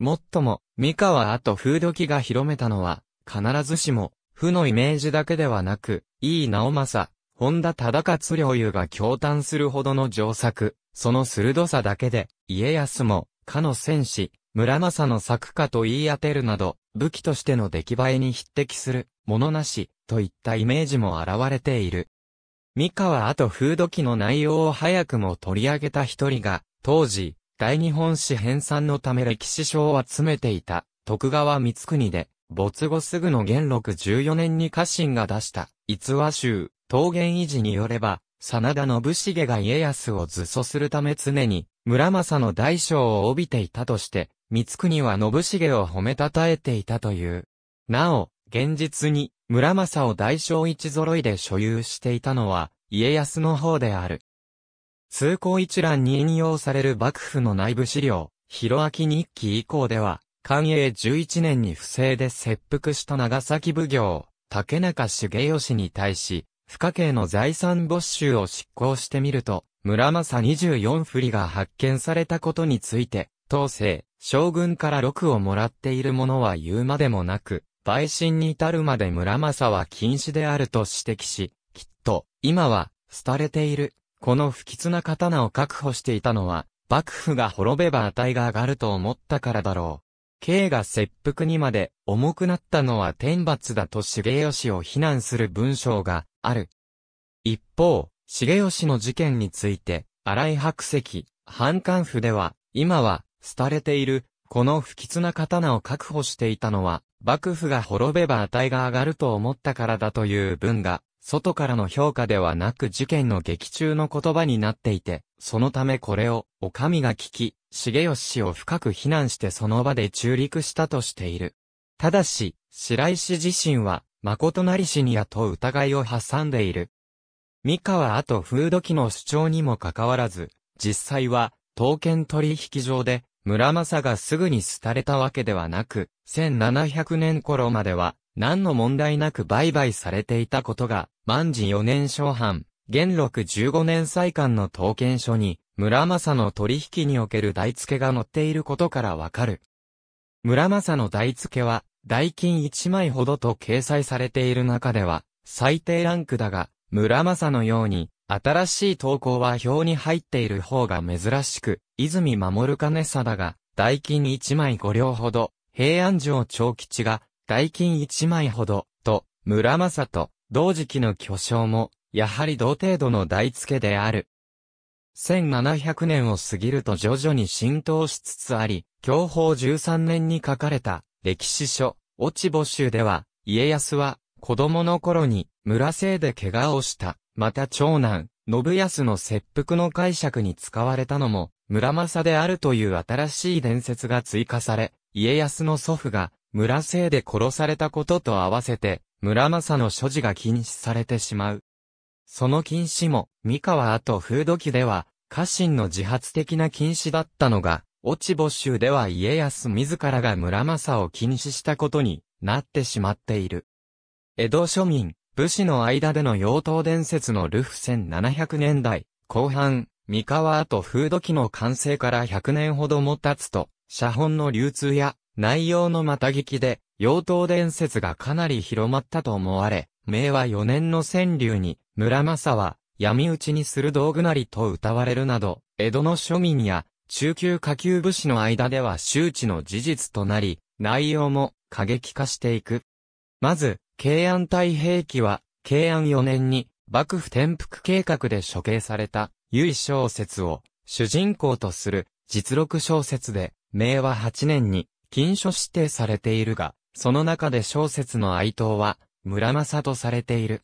もっとも、三河あと風土記が広めたのは、必ずしも、負のイメージだけではなく、井伊直政、本田忠勝領友が共嘆するほどの上作、その鋭さだけで、家康も、かの戦士、村正の作家と言い当てるなど、武器としての出来栄えに匹敵する、ものなし、といったイメージも現れている。三河とフード記の内容を早くも取り上げた一人が、当時、大日本史編纂のため歴史書を集めていた、徳川光国で、没後すぐの元禄14年に家臣が出した、逸話集、桃源維持によれば、真田信繁が家康を図祖するため常に、村政の大将を帯びていたとして、光国は信繁を褒めたたえていたという。なお、現実に、村正を大小一揃いで所有していたのは、家康の方である。通行一覧に引用される幕府の内部資料、広明日記以降では、寛永11年に不正で切腹した長崎奉行、竹中重義に対し、不可形の財産没収を執行してみると、村正24振りが発見されたことについて、当世、将軍から禄をもらっている者は言うまでもなく、陪審に至るまで村正は禁止であると指摘し、きっと、今は、廃れている。この不吉な刀を確保していたのは、幕府が滅べば値が上がると思ったからだろう。刑が切腹にまで重くなったのは天罰だと重吉を非難する文章がある。一方、重吉の事件について、荒井白石、反官府では、今は、廃れている、この不吉な刀を確保していたのは、幕府が滅べば値が上がると思ったからだという文が、外からの評価ではなく事件の劇中の言葉になっていて、そのためこれを、お上が聞き、重吉氏を深く非難してその場で中陸したとしている。ただし、白石自身は、誠なりしにやと疑いを挟んでいる。三河あと風土記の主張にもかかわらず、実際は、刀剣取引場で、村正がすぐに廃れたわけではなく、1700年頃までは、何の問題なく売買されていたことが、万事4年小判、元禄15年再刊の統計書に、村正の取引における台付けが載っていることからわかる。村正の台付けは、代金1枚ほどと掲載されている中では、最低ランクだが、村正のように、新しい投稿は表に入っている方が珍しく、泉守金貞が、大金一枚五両ほど、平安城長吉が、大金一枚ほど、と、村正と、同時期の巨匠も、やはり同程度の大付けである。1700年を過ぎると徐々に浸透しつつあり、享保13年に書かれた歴史書、落ち募集では、家康は子供の頃に村姓で怪我をした。また長男、信康の切腹の解釈に使われたのも、村正であるという新しい伝説が追加され、家康の祖父が、村姓で殺されたことと合わせて、村正の所持が禁止されてしまう。その禁止も、三河後風土記では、家臣の自発的な禁止だったのが、落ち募集では家康自らが村正を禁止したことになってしまっている。江戸庶民、武士の間での妖刀伝説のルフ1700年代後半、三河と風土記の完成から100年ほども経つと、写本の流通や内容のまた聞きで、妖刀伝説がかなり広まったと思われ、明和4年の川柳に、村正は、闇討ちにする道具なりと歌われるなど、江戸の庶民や中級下級武士の間では周知の事実となり、内容も過激化していく。まず、慶安太平記は、慶安4年に、幕府転覆計画で処刑された、由衣小説を、主人公とする、実録小説で、明和8年に、禁書指定されているが、その中で小説の哀悼は、村正とされている。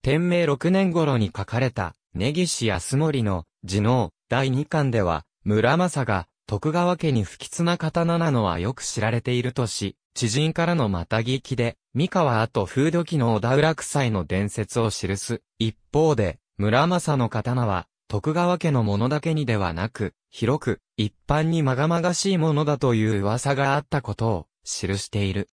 天明6年頃に書かれた、根岸康森の、次能、第2巻では、村正が、徳川家に不吉な刀なのはよく知られているとし、知人からのまたぎきで、三河後風土記の小田浦臭いの伝説を記す。一方で、村正の刀は、徳川家のものだけにではなく、広く、一般にまがまがしいものだという噂があったことを、記している。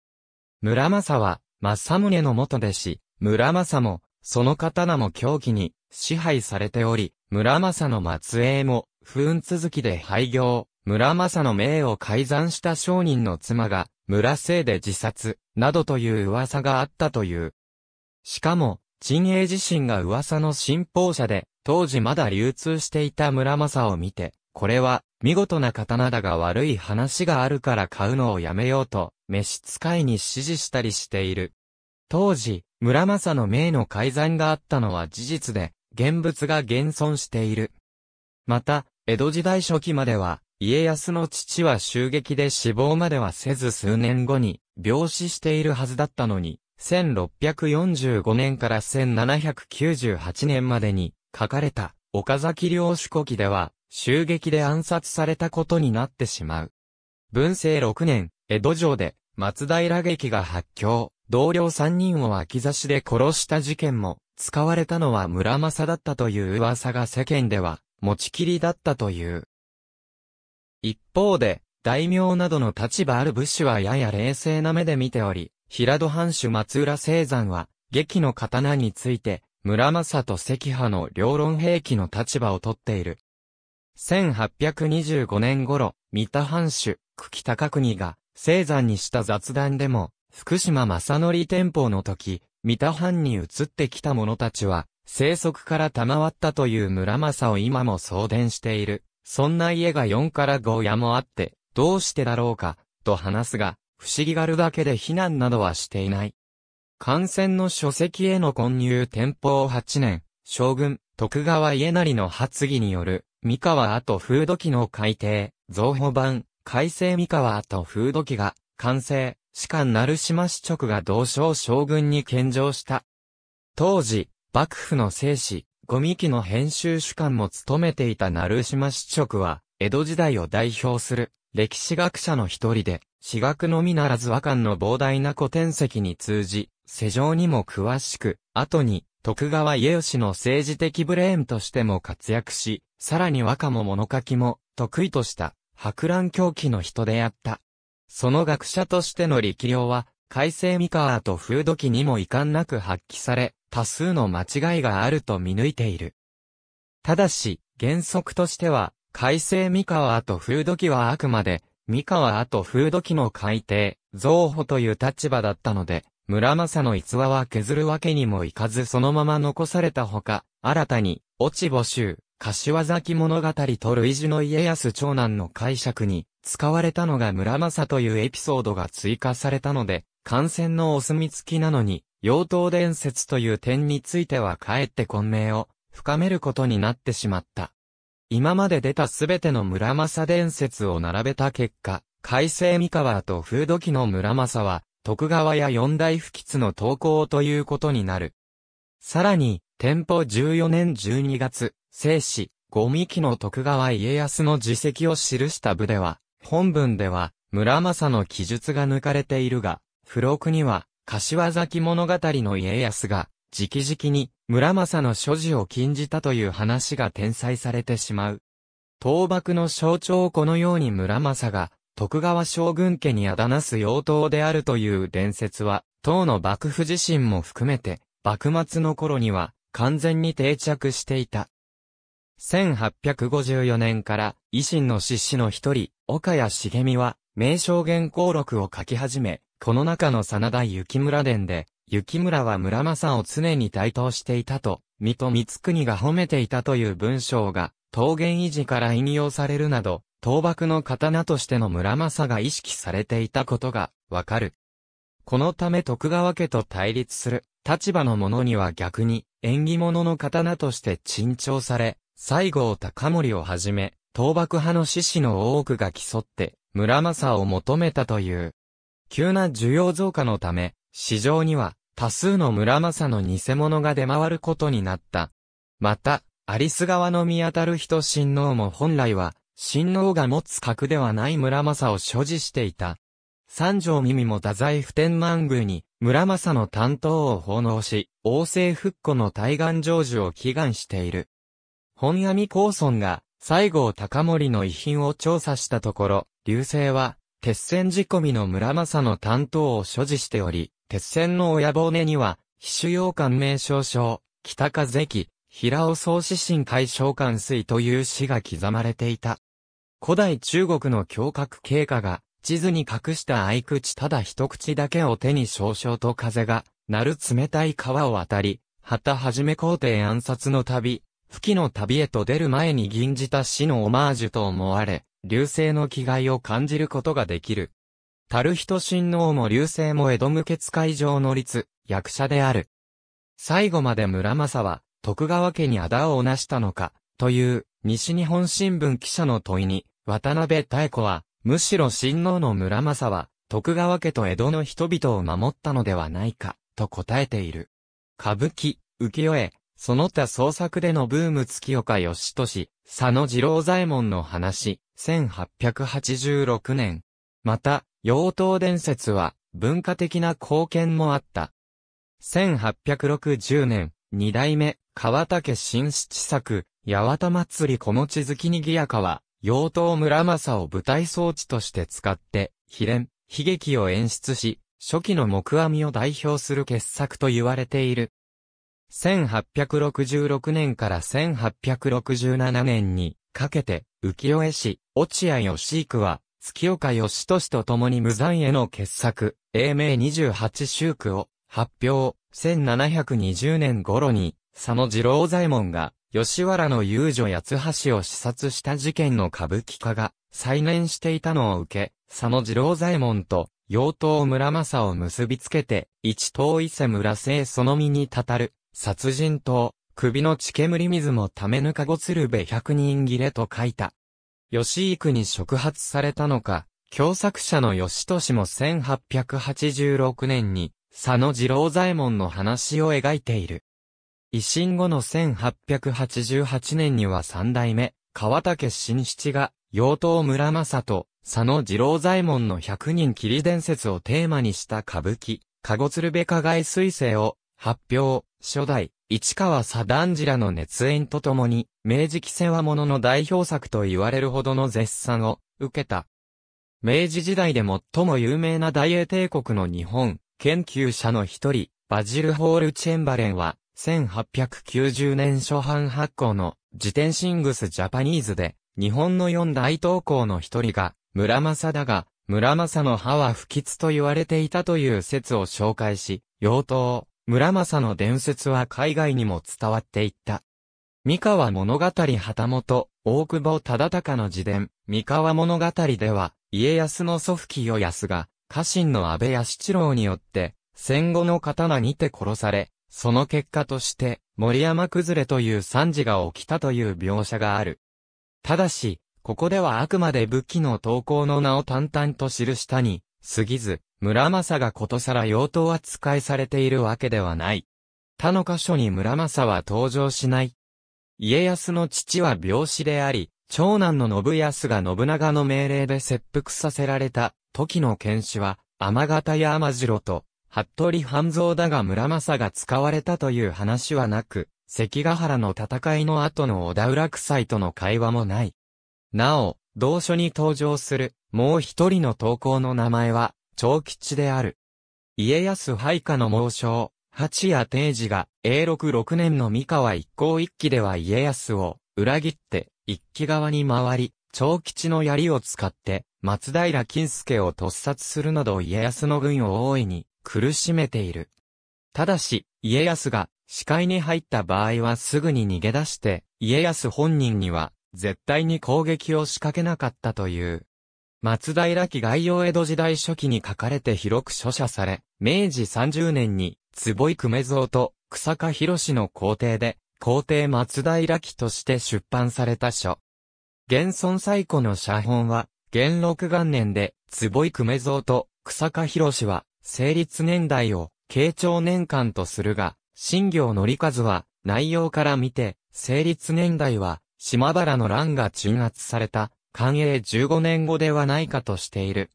村正は、正宗の元弟子、村正も、その刀も狂気に、支配されており、村正の末裔も、不運続きで廃業、村正の名を改ざんした商人の妻が、村いで自殺、などという噂があったという。しかも、陳英自身が噂の信奉者で、当時まだ流通していた村正を見て、これは、見事な刀だが悪い話があるから買うのをやめようと、召使いに指示したりしている。当時、村正の名の改ざんがあったのは事実で、現物が現存している。また、江戸時代初期までは、家康の父は襲撃で死亡まではせず数年後に病死しているはずだったのに、1645年から1798年までに書かれた岡崎領主古記では、襲撃で暗殺されたことになってしまう。文政6年、江戸城で松平劇が発狂、同僚3人を脇差しで殺した事件も、使われたのは村正だったという噂が世間では、持ちきりだったという。一方で、大名などの立場ある武士はやや冷静な目で見ており、平戸藩主松浦聖山は、劇の刀について、村政と赤派の両論兵器の立場をとっている。1825年頃、三田藩主、久喜高国が、聖山にした雑談でも、福島正則天保の時、三田藩に移ってきた者たちは、生息から賜ったという村政を今も送電している。そんな家が4から5屋もあって、どうしてだろうか、と話すが、不思議がるだけで避難などはしていない。感染の書籍への混入天保8年、将軍、徳川家成の発議による、三河後風土記の改定、造法版、改正三河後風土記が、完成、士官鳴島支直が同省将軍に献上した。当時、幕府の生死、ゴミ機の編集主幹も務めていた鳴島市直は、江戸時代を代表する歴史学者の一人で、史学のみならず和漢の膨大な古典籍に通じ、世情にも詳しく、後に徳川家吉の政治的ブレーンとしても活躍し、さらに和歌も物書きも得意とした博覧狂気の人であった。その学者としての力量は、改正三河と風土記にも遺憾なく発揮され、多数の間違いがあると見抜いている。ただし、原則としては、改正三河と風土記はあくまで、三河と風土記の改定、造法という立場だったので、村正の逸話は削るわけにもいかずそのまま残されたほか、新たに、落ち募集、柏崎物語と類似の家康長男の解釈に、使われたのが村正というエピソードが追加されたので、感染のお墨付きなのに、妖刀伝説という点についてはかえって混迷を深めることになってしまった。今まで出たすべての村政伝説を並べた結果、海星三河と風土記の村政は、徳川や四大不吉の投稿ということになる。さらに、天保14年12月、生死、五味期の徳川家康の自責を記した部では、本文では、村政の記述が抜かれているが、付録には、柏崎物語の家康が、直々に村政の所持を禁じたという話が転載されてしまう。倒幕の象徴をこのように村政が、徳川将軍家にあだなす妖刀であるという伝説は、当の幕府自身も含めて、幕末の頃には完全に定着していた。1854年から維新の志士の一人、岡谷茂美は、名将原稿録を書き始め、この中の真田幸村伝で、幸村は村正を常に対等していたと、水戸光国が褒めていたという文章が、桃源維持から引用されるなど、倒幕の刀としての村正が意識されていたことが、わかる。このため徳川家と対立する、立場の者には逆に、縁起物の刀として珍重され、西郷隆盛をはじめ、倒幕派の志士の多くが競って、村正を求めたという。急な需要増加のため、市場には多数の村政の偽物が出回ることになった。また、アリス側の見当たる人親王も本来は、親王が持つ格ではない村政を所持していた。三条耳も太宰府天満宮に村政の担当を奉納し、王政復古の対岸成就を祈願している。本闇高村が西郷隆盛の遺品を調査したところ、流星は鉄線仕込みの村正の担当を所持しており、鉄線の親骨には、秘書要官名称書、北風紀、平尾総指針会召喚水という詩が刻まれていた。古代中国の胸郭経過が、地図に隠した合口ただ一口だけを手に少々と風が、鳴る冷たい川を渡り、旗はじめ皇帝暗殺の旅、吹きの旅へと出る前に吟じた死のオマージュと思われ、流星の気概を感じることができる。たるヒト親王も流星も江戸無血会場の律、役者である。最後まで村正は、徳川家にあだをなしたのか、という、西日本新聞記者の問いに、渡辺妙子は、むしろ親王の村正は、徳川家と江戸の人々を守ったのではないか、と答えている。歌舞伎、浮世絵、その他創作でのブーム月岡義俊、佐野二郎左衛門の話、1886年。また、妖刀伝説は、文化的な貢献もあった。1860年、二代目、川竹新七作、八幡祭り小餅月にぎやかは、妖刀村正を舞台装置として使って、秘伝、悲劇を演出し、初期の木阿弥を代表する傑作と言われている。1866年から1867年にかけて、浮世絵師、落合義幾は、月岡義俊と共に無残への傑作、英明28周句を発表、1720年頃に、佐野次郎左衛門が、吉原の遊女八橋を視察した事件の歌舞伎化が、再燃していたのを受け、佐野次郎左衛門と、妖刀村正を結びつけて、一刀伊勢村生その身にたたる、殺人と、首の血煙水もためぬかごるべ百人切れと書いた。吉井区に触発されたのか、共作者の吉俊も1886年に、佐野次郎左衛門の話を描いている。維新後の1888年には三代目、川竹新七が、妖刀村正と、佐野次郎左衛門の百人切り伝説をテーマにした歌舞伎、かごつるべ加害彗星を発表。初代、市川左段次らの熱演とともに、明治期世話物の代表作と言われるほどの絶賛を受けた。明治時代で最も有名な大英帝国の日本、研究者の一人、バジル・ホール・チェンバレンは、1890年初版発行の、自転シングス・ジャパニーズで、日本の四大投稿の一人が、村正だが、村正の歯は不吉と言われていたという説を紹介し、妖刀、村正の伝説は海外にも伝わっていった。三河物語旗本、大久保忠敬の自伝、三河物語では、家康の祖父清康が、家臣の安倍八七郎によって、戦後の刀にて殺され、その結果として、森山崩れという惨事が起きたという描写がある。ただし、ここではあくまで武器の投稿の名を淡々と記したに、過ぎず、村正がことさら用途扱いされているわけではない。他の箇所に村正は登場しない。家康の父は病死であり、長男の信康が信長の命令で切腹させられた、時の剣士は、天形や天城と、服部半蔵だが村正が使われたという話はなく、関ヶ原の戦いの後の小田浦臭いとの会話もない。なお、同書に登場する、もう一人の投稿の名前は、長吉である。家康配下の猛将、八谷定治が、永禄六年の三河一向一揆では家康を、裏切って、一揆側に回り、長吉の槍を使って、松平金助を突殺するなど家康の軍を大いに苦しめている。ただし、家康が視界に入った場合はすぐに逃げ出して、家康本人には絶対に攻撃を仕掛けなかったという。松平記概要江戸時代初期に書かれて広く書写され、明治30年に、坪井久米蔵と草加博の皇帝で、皇帝松平記として出版された書。現存最古の写本は、元禄元年で、坪井久米蔵と草加博は、成立年代を、慶長年間とするが、新行則和は、内容から見て、成立年代は、島原の乱が鎮圧された、寛永15年後ではないかとしている。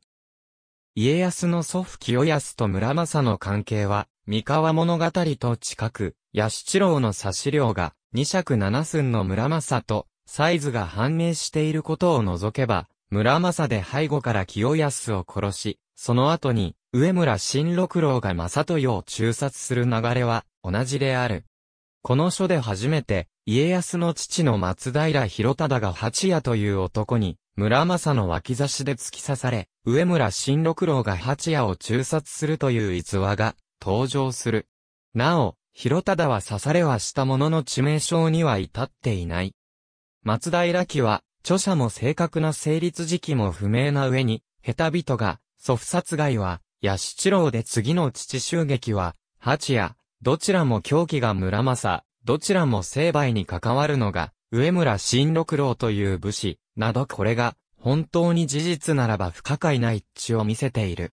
家康の祖父清康と村正の関係は、三河物語と近く、八七郎の差し量が、二尺七寸の村正と、サイズが判明していることを除けば、村正で背後から清康を殺し、その後に、上村新六郎が正豊を中殺する流れは、同じである。この書で初めて、家康の父の松平広忠が八夜という男に、村正の脇差しで突き刺され、上村新六郎が八夜を中殺するという逸話が登場する。なお、広忠は刺されはしたものの致命傷には至っていない。松平家は、著者も正確な成立時期も不明な上に、下手人が、祖父殺害は、八七郎で次の父襲撃は、八夜、どちらも狂気が村正、どちらも成敗に関わるのが、上村新六郎という武士、などこれが、本当に事実ならば不可解な一致を見せている。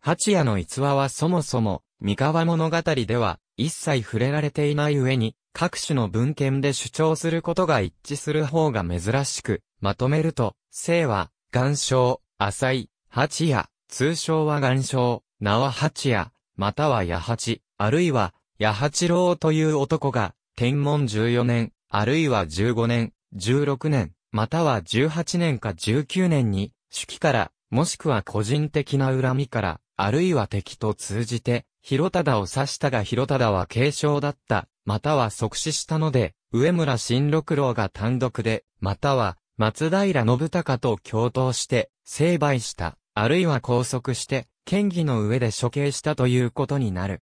八夜の逸話はそもそも、三河物語では、一切触れられていない上に、各種の文献で主張することが一致する方が珍しく、まとめると、姓は、岩礁、浅い、八夜、通称は岩礁、名は八夜、または八八、あるいは、八八郎という男が、天文14年、あるいは15年、16年、または18年か19年に、手記から、もしくは個人的な恨みから、あるいは敵と通じて、広忠を刺したが広忠は軽傷だった、または即死したので、上村新六郎が単独で、または、松平信孝と共闘して、成敗した、あるいは拘束して、県議の上で処刑したということになる。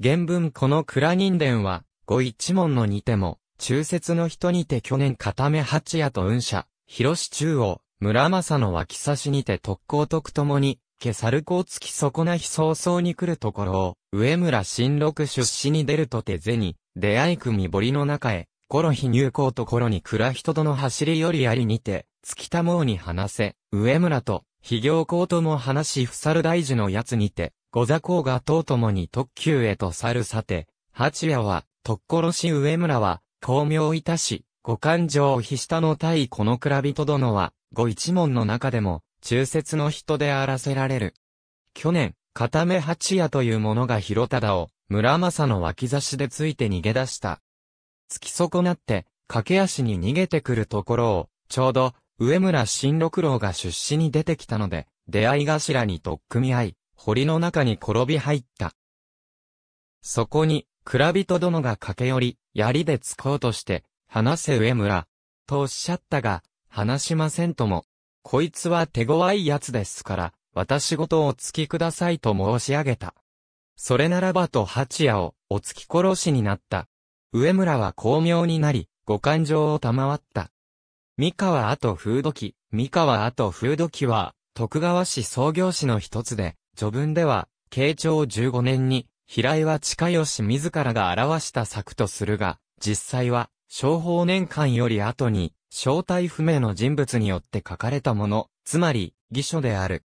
原文この蔵人伝は、五一門のにても、中説の人にて去年片目八夜と運社、広市中央、村正の脇差しにて特攻特ともに、ケサルコをつき損な日早々に来るところを、上村新六出資に出るとて銭、出会い組堀の中へ、コロ日入港ところに蔵人との走りよりありにて、月たもうに話せ、上村と、非行校とも話しふさる大事のやつにて、御座公がと共に特急へと去るさて、八夜は、とっ殺し上村は、巧妙いたし、ご感情を下の対この蔵人殿は、御一門の中でも、中説の人であらせられる。去年、片目八夜という者が広忠を、村正の脇差しでついて逃げ出した。突き損なって、駆け足に逃げてくるところを、ちょうど、上村新六郎が出資に出てきたので、出会い頭にとっ組み合い、堀の中に転び入った。そこに、蔵人殿が駆け寄り、槍で突こうとして、話せ上村、とおっしゃったが、話しませんとも、こいつは手強い奴ですから、私ごとお突きくださいと申し上げた。それならばと八夜を、お突き殺しになった。上村は巧妙になり、ご感情を賜った。三河あと風土記、三河あと風土記は、徳川市創業市の一つで、序文では、慶長15年に、平井は近吉自らが表した策とするが、実際は、昭法年間より後に、正体不明の人物によって書かれたもの、つまり、偽書である。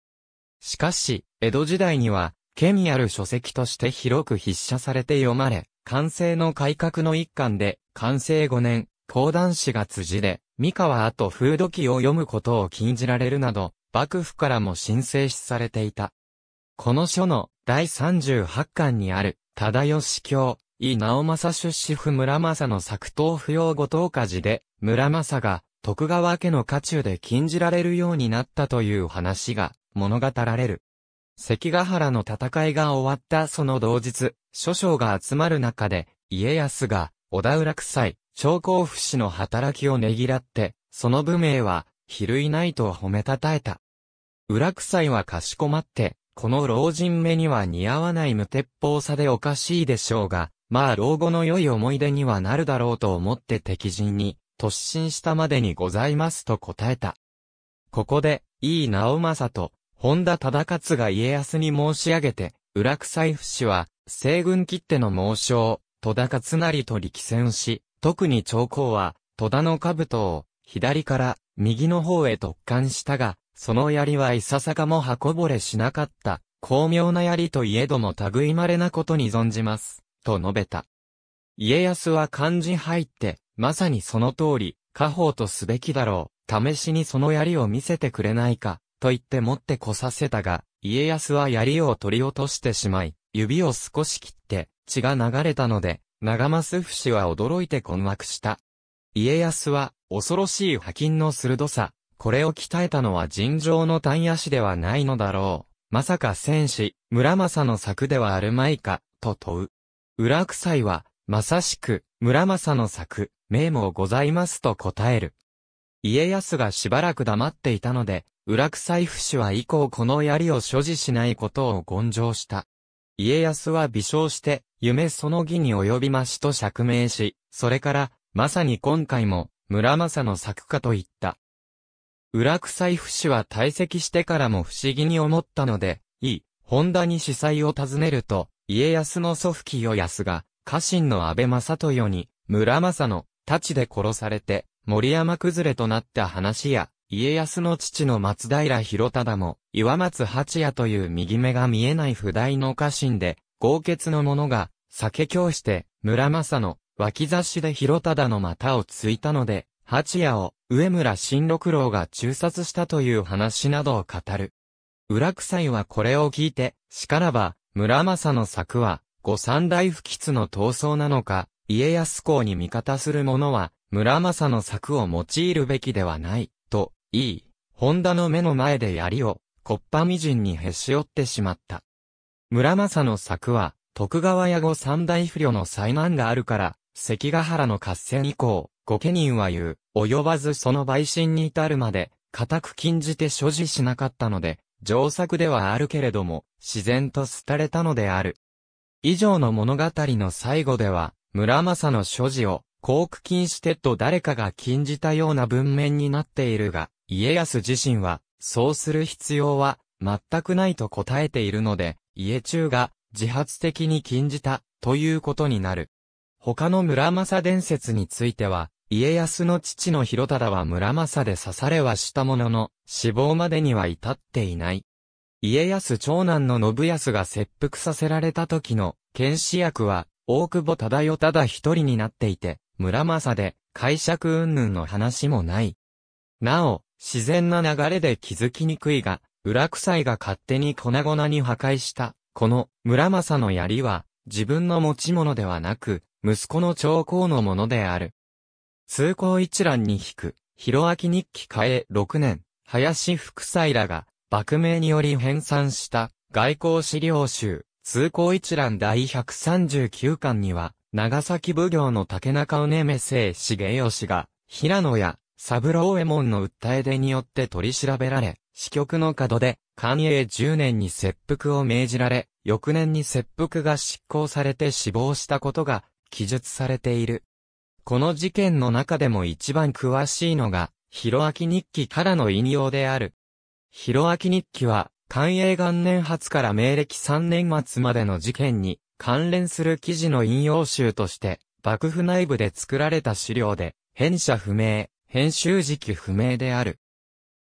しかし、江戸時代には、権威ある書籍として広く筆写されて読まれ、完成の改革の一環で、完成5年、講談師が辻で、三河と風土記を読むことを禁じられるなど、幕府からも申請しされていた。この書の第38巻にある、忠義教、井直政出資府村政の作刀不要後藤家事で、村政が徳川家の家中で禁じられるようになったという話が物語られる。関ヶ原の戦いが終わったその同日、諸将が集まる中で、家康が、小田浦臭い、長江不死の働きをねぎらって、その武名は、比類ないと褒めたたえた。浦臭いはかしこまって、この老人目には似合わない無鉄砲さでおかしいでしょうが、まあ老後の良い思い出にはなるだろうと思って敵陣に、突進したまでにございますと答えた。ここで、井伊直政と、本田忠勝が家康に申し上げて、裏臭い不死は、西軍切手の猛将、戸田勝成と力戦し、特に長江は、戸田の兜を、左から、右の方へ突貫したが、その槍はいささかも刃こぼれしなかった。巧妙な槍といえども類まれなことに存じます。と述べた。家康は漢字入って、まさにその通り、家宝とすべきだろう。試しにその槍を見せてくれないか、と言って持ってこさせたが、家康は槍を取り落としてしまい、指を少し切って、血が流れたので、長ます不死は驚いて困惑した。家康は、恐ろしい破金の鋭さ、これを鍛えたのは尋常の単野士ではないのだろう。まさか戦士、村正の策ではあるまいか、と問う。裏臭いは、まさしく、村正の策、名もございますと答える。家康がしばらく黙っていたので、裏臭い不死は以降この槍を所持しないことを言上した。家康は微笑して、夢その儀に及びましと釈明し、それから、まさに今回も、村正の作かと言った。裏臭い不死は退席してからも不思議に思ったので、いい、本田に司祭を訪ねると、家康の祖父清康が、家臣の安倍正豊に、村正の、太刀で殺されて、森山崩れとなった話や、家康の父の松平広忠も、岩松八也という右目が見えない不大の家臣で、豪傑の者が、酒教して、村正の、脇差しで広忠の股をついたので、八也を、上村新六郎が中殺したという話などを語る。裏臭いはこれを聞いて、しからば、村正の策は、五三大不吉の闘争なのか、家康公に味方する者は、村正の策を用いるべきではない、と、いい、本田の目の前で槍を、コッパみじんにへし折ってしまった。村正の策は、徳川屋後三大不慮の災難があるから、関ヶ原の合戦以降、御家人は言う、及ばずその売信に至るまで、固く禁じて所持しなかったので、上作ではあるけれども、自然と廃れたのである。以上の物語の最後では、村正の所持を、航空禁してと誰かが禁じたような文面になっているが、家康自身は、そうする必要は、全くないと答えているので、家中が、自発的に禁じた、ということになる。他の村正伝説については、家康の父の広忠は村正で刺されはしたものの、死亡までには至っていない。家康長男の信康が切腹させられた時の、剣士役は、大久保忠世ただ一人になっていて、村正で、解釈云々の話もない。なお、自然な流れで気づきにくいが、裏臭いが勝手に粉々に破壊した、この村正の槍は、自分の持ち物ではなく、息子の長江のものである。通行一覧に引く、広明日記化え6年、林福斎らが、幕名により編纂した外交資料集、通行一覧第139巻には、長崎奉行の竹中尾根目生茂吉が、平野や三郎右衛門の訴え出によって取り調べられ、支局の角で、寛永10年に切腹を命じられ、翌年に切腹が執行されて死亡したことが記述されている。この事件の中でも一番詳しいのが、広明日記からの引用である。広明日記は、寛永元年初から明暦3年末までの事件に関連する記事の引用集として、幕府内部で作られた資料で、編者不明、編集時期不明である。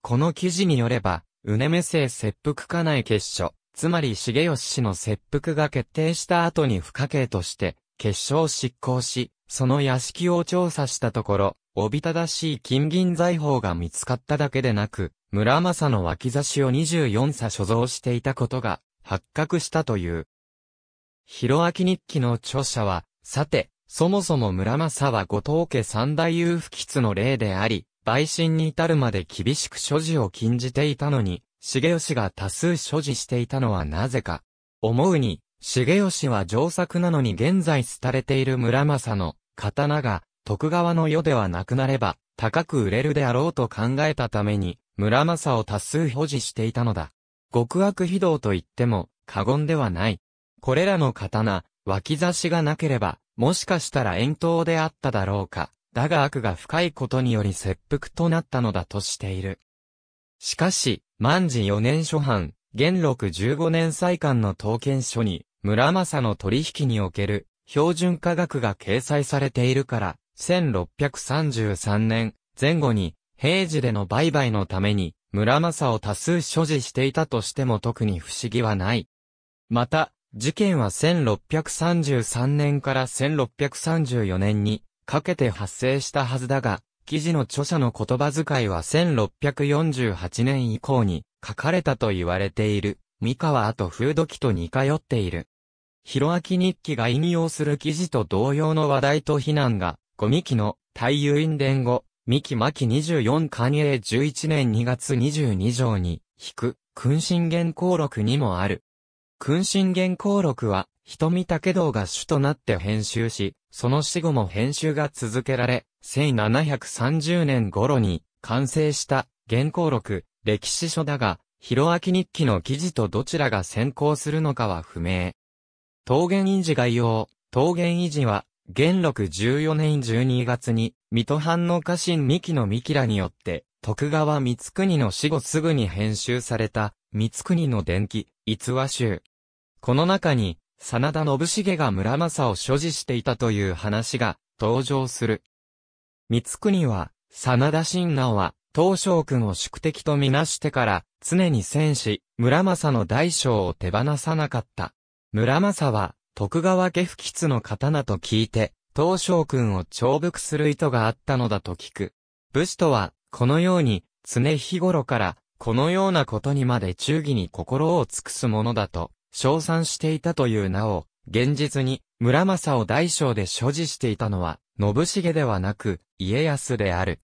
この記事によれば、うねめせ切腹家内結所、つまり重吉氏の切腹が決定した後に不可計として、結晶を執行し、その屋敷を調査したところ、おびただしい金銀財宝が見つかっただけでなく、村正の脇差しを24差所蔵していたことが発覚したという。広明日記の著者は、さて、そもそも村正は後藤家三大夫不吉の例であり、陪審に至るまで厳しく所持を禁じていたのに、重吉が多数所持していたのはなぜか。思うに、重吉は上作なのに現在廃れている村政の刀が徳川の世ではなくなれば高く売れるであろうと考えたために村政を多数保持していたのだ。極悪非道と言っても過言ではない。これらの刀、脇差しがなければ、もしかしたら遠投であっただろうか。だが悪が深いことにより切腹となったのだとしている。しかし、万治四年初版、元禄15年祭刊の統計書に、村正の取引における標準価格が掲載されているから、1633年前後に平時での売買のために村正を多数所持していたとしても特に不思議はない。また、事件は1633年から1634年にかけて発生したはずだが、記事の著者の言葉遣いは1648年以降に書かれたと言われている、三河と風土記と似通っている。広明日記が引用する記事と同様の話題と非難が、五三木の、大陽院伝後、三木巻24官営11年2月22条に、引く、君臣元公録にもある。君臣元公録は、瞳武道が主となって編集し、その死後も編集が続けられ、1730年頃に完成した原公録、歴史書だが、広明日記の記事とどちらが先行するのかは不明。桃源維持概要、桃源維持は、元禄14年12月に、水戸藩の家臣三木の三木らによって、徳川三国の死後すぐに編集された、三国の伝記、逸話集。この中に、真田信繁が村政を所持していたという話が登場する。三国は、真田信直は、東照君を宿敵とみなしてから、常に戦士、村正の大将を手放さなかった。村正は、徳川家不吉の刀と聞いて、東照君を長伏する意図があったのだと聞く。武士とは、このように、常日頃から、このようなことにまで忠義に心を尽くすものだと、称賛していたという名を、現実に、村正を大将で所持していたのは、信繁ではなく、家康である。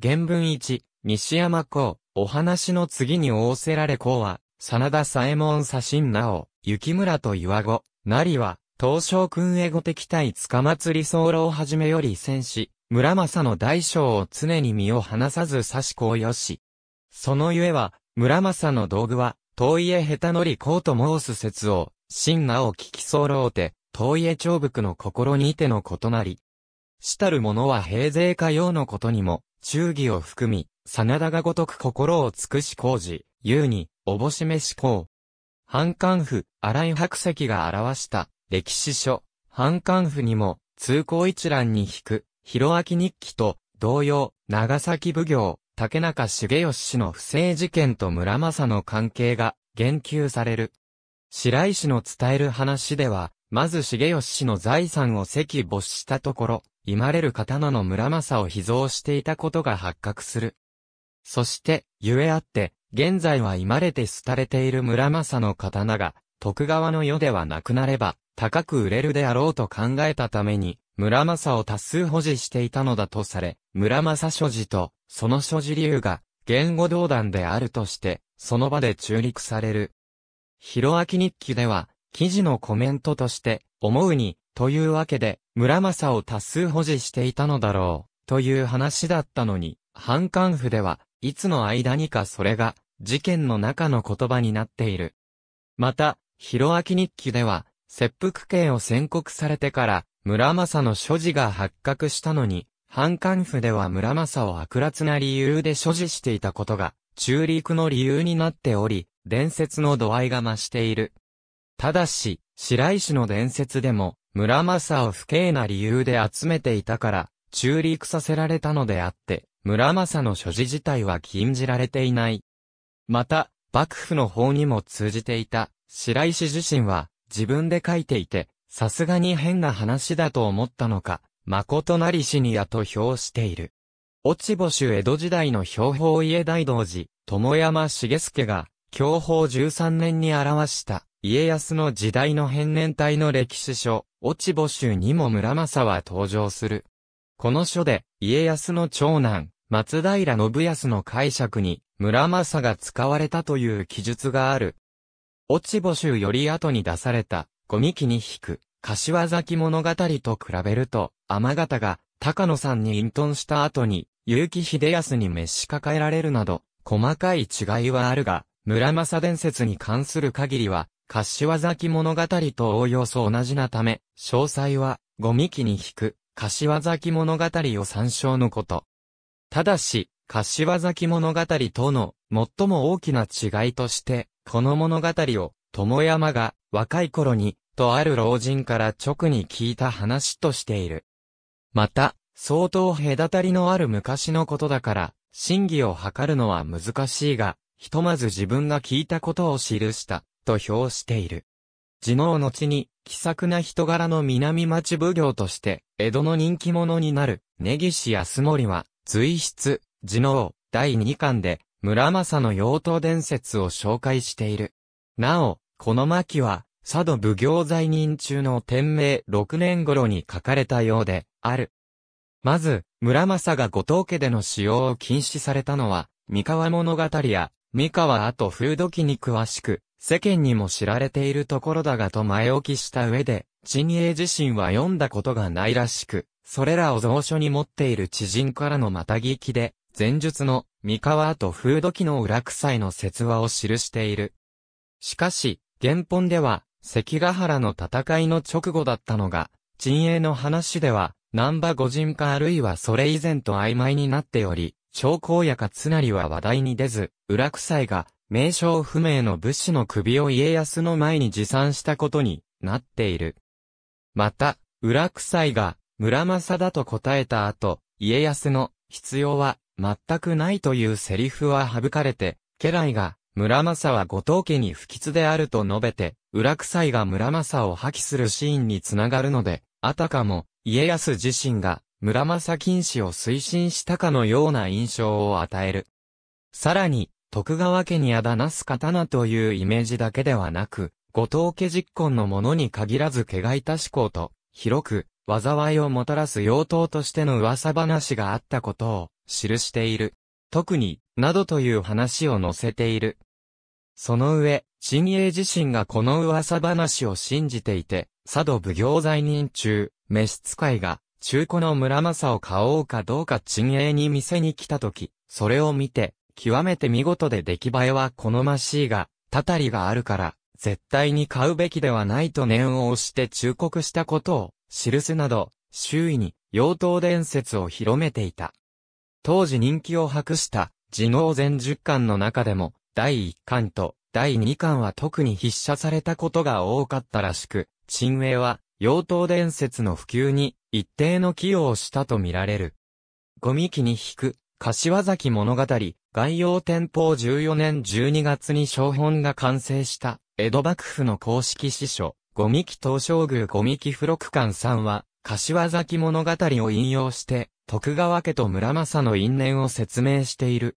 原文一、西山公、お話の次に仰せられ公は、真田左衛門左心なお、雪村と岩子、なりは、東照君英語敵対塚祭り候をはじめより戦士、村政の大将を常に身を離さず差し子をよし。そのゆえは、村政の道具は、遠いへ下手のり公と申す説を、真なお聞き候て、遠いへ長伏の心にてのことなり。したる者は平勢かようのことにも、忠義を含み、真田がごとく心を尽くし工事、優に、おぼしめしう。反官府、荒井白石が表した、歴史書、反官府にも、通行一覧に引く、広明日記と、同様、長崎奉行、竹中重義氏の不正事件と村正の関係が、言及される。白石の伝える話では、まず重義氏の財産を席没したところ、生まれる刀の村正を秘蔵していたことが発覚する。そして、ゆえあって、現在は生まれて廃れている村正の刀が、徳川の世ではなくなれば、高く売れるであろうと考えたために、村正を多数保持していたのだとされ、村正所持と、その所持理由が、言語道断であるとして、その場で中陸される。広明日記では、記事のコメントとして、思うに、というわけで、村正を多数保持していたのだろう、という話だったのに、反官府では、いつの間にかそれが、事件の中の言葉になっている。また、広明日記では、切腹刑を宣告されてから、村正の所持が発覚したのに、反官府では村正を悪辣な理由で所持していたことが、中陸の理由になっており、伝説の度合いが増している。ただし、白石の伝説でも、村正を不敬な理由で集めていたから、中陸させられたのであって、村正の所持自体は禁じられていない。また、幕府の方にも通じていた、白石自身は、自分で書いていて、さすがに変な話だと思ったのか、誠なりシニアと評している。落ち星江戸時代の標法家大道寺、友山重助が、享保13年に表した、家康の時代の変年体の歴史書、落ち募集にも村正は登場する。この書で、家康の長男、松平信康の解釈に、村正が使われたという記述がある。落ち募集より後に出された、ゴミ機に引く、柏崎物語と比べると、天方が、高野さんに隠遁した後に、結城秀康に召し抱えられるなど、細かい違いはあるが、村正伝説に関する限りは、柏崎物語とおおよそ同じなため、詳細は、ゴミ機に引く、柏崎物語を参照のこと。ただし、柏崎物語との最も大きな違いとして、この物語を、友山が若い頃に、とある老人から直に聞いた話としている。また、相当隔たりのある昔のことだから、真偽を図るのは難しいが、ひとまず自分が聞いたことを記した。と評している。地の後に、気さくな人柄の南町奉行として、江戸の人気者になる、根岸安森は、随筆、地の第2巻で、村正の妖刀伝説を紹介している。なお、この巻は、佐渡奉行在任中の天明6年頃に書かれたようで、ある。まず、村正が後藤家での使用を禁止されたのは、三河物語や、三河後風土記に詳しく、世間にも知られているところだがと前置きした上で、陳英自身は読んだことがないらしく、それらを蔵書に持っている知人からのまた聞きで、前述の三河と風土記の裏臭いの説話を記している。しかし、原本では、関ヶ原の戦いの直後だったのが、陳営の話では、南波五人かあるいはそれ以前と曖昧になっており、長江やかつなりは話題に出ず、裏臭いが、名称不明の武士の首を家康の前に持参したことになっている。また、裏臭いが、村正だと答えた後、家康の必要は全くないというセリフは省かれて、家来が、村正は後藤家に不吉であると述べて、裏臭いが村正を破棄するシーンにつながるので、あたかも、家康自身が、村正禁止を推進したかのような印象を与える。さらに、徳川家にあだなす刀というイメージだけではなく、後藤家実婚のものに限らず毛がいた思考と、広く、災いをもたらす妖刀としての噂話があったことを、記している。特に、などという話を載せている。その上、陳英自身がこの噂話を信じていて、佐渡奉行在任中、召使いが、中古の村政を買おうかどうか陳英に店に来た時、それを見て、極めて見事で出来栄えは好ましいが、たたりがあるから、絶対に買うべきではないと念を押して忠告したことを、記すなど、周囲に、妖刀伝説を広めていた。当時人気を博した、自能全十巻の中でも、第一巻と第二巻は特に筆写されたことが多かったらしく、陳英は、妖刀伝説の普及に、一定の寄与をしたとみられる。ゴミ機に引く、柏崎物語、概要天保14年12月に小本が完成した、江戸幕府の公式史書、五三木東照宮五三木付録館さんは、柏崎物語を引用して、徳川家と村政の因縁を説明している。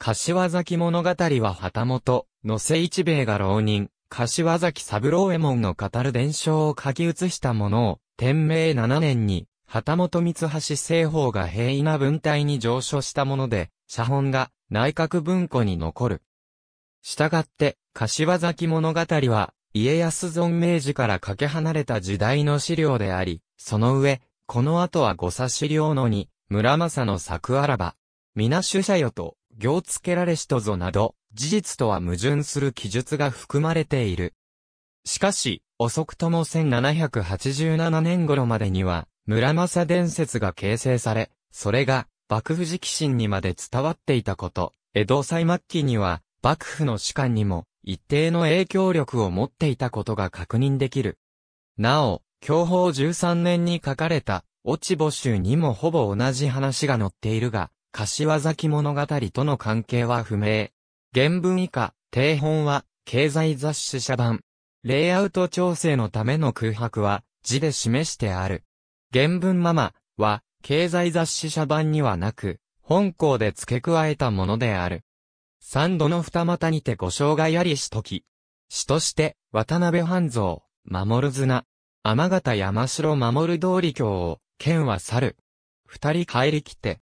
柏崎物語は旗本、野瀬一兵衛が浪人、柏崎三郎右衛門の語る伝承を書き写したものを、天明7年に、旗本三橋西方が平易な文体に上書したもので、写本が内閣文庫に残る。したがって、柏崎物語は、家康存明時からかけ離れた時代の資料であり、その上、この後は御差資料のに、村政の作あらば、皆主者よと、行付けられしとぞなど、事実とは矛盾する記述が含まれている。しかし、遅くとも1787年頃までには、村正伝説が形成され、それが幕府直進にまで伝わっていたこと、江戸最末期には幕府の士官にも一定の影響力を持っていたことが確認できる。なお、享保13年に書かれた、落ち募集にもほぼ同じ話が載っているが、柏崎物語との関係は不明。原文以下、定本は、経済雑誌社版。レイアウト調整のための空白は、字で示してある。原文ママは、経済雑誌社版にはなく、本校で付け加えたものである。三度の二股にてご障害ありしとき。しとして、渡辺半蔵、守る綱、天形山城守る通り教を、剣は去る。二人帰り来て、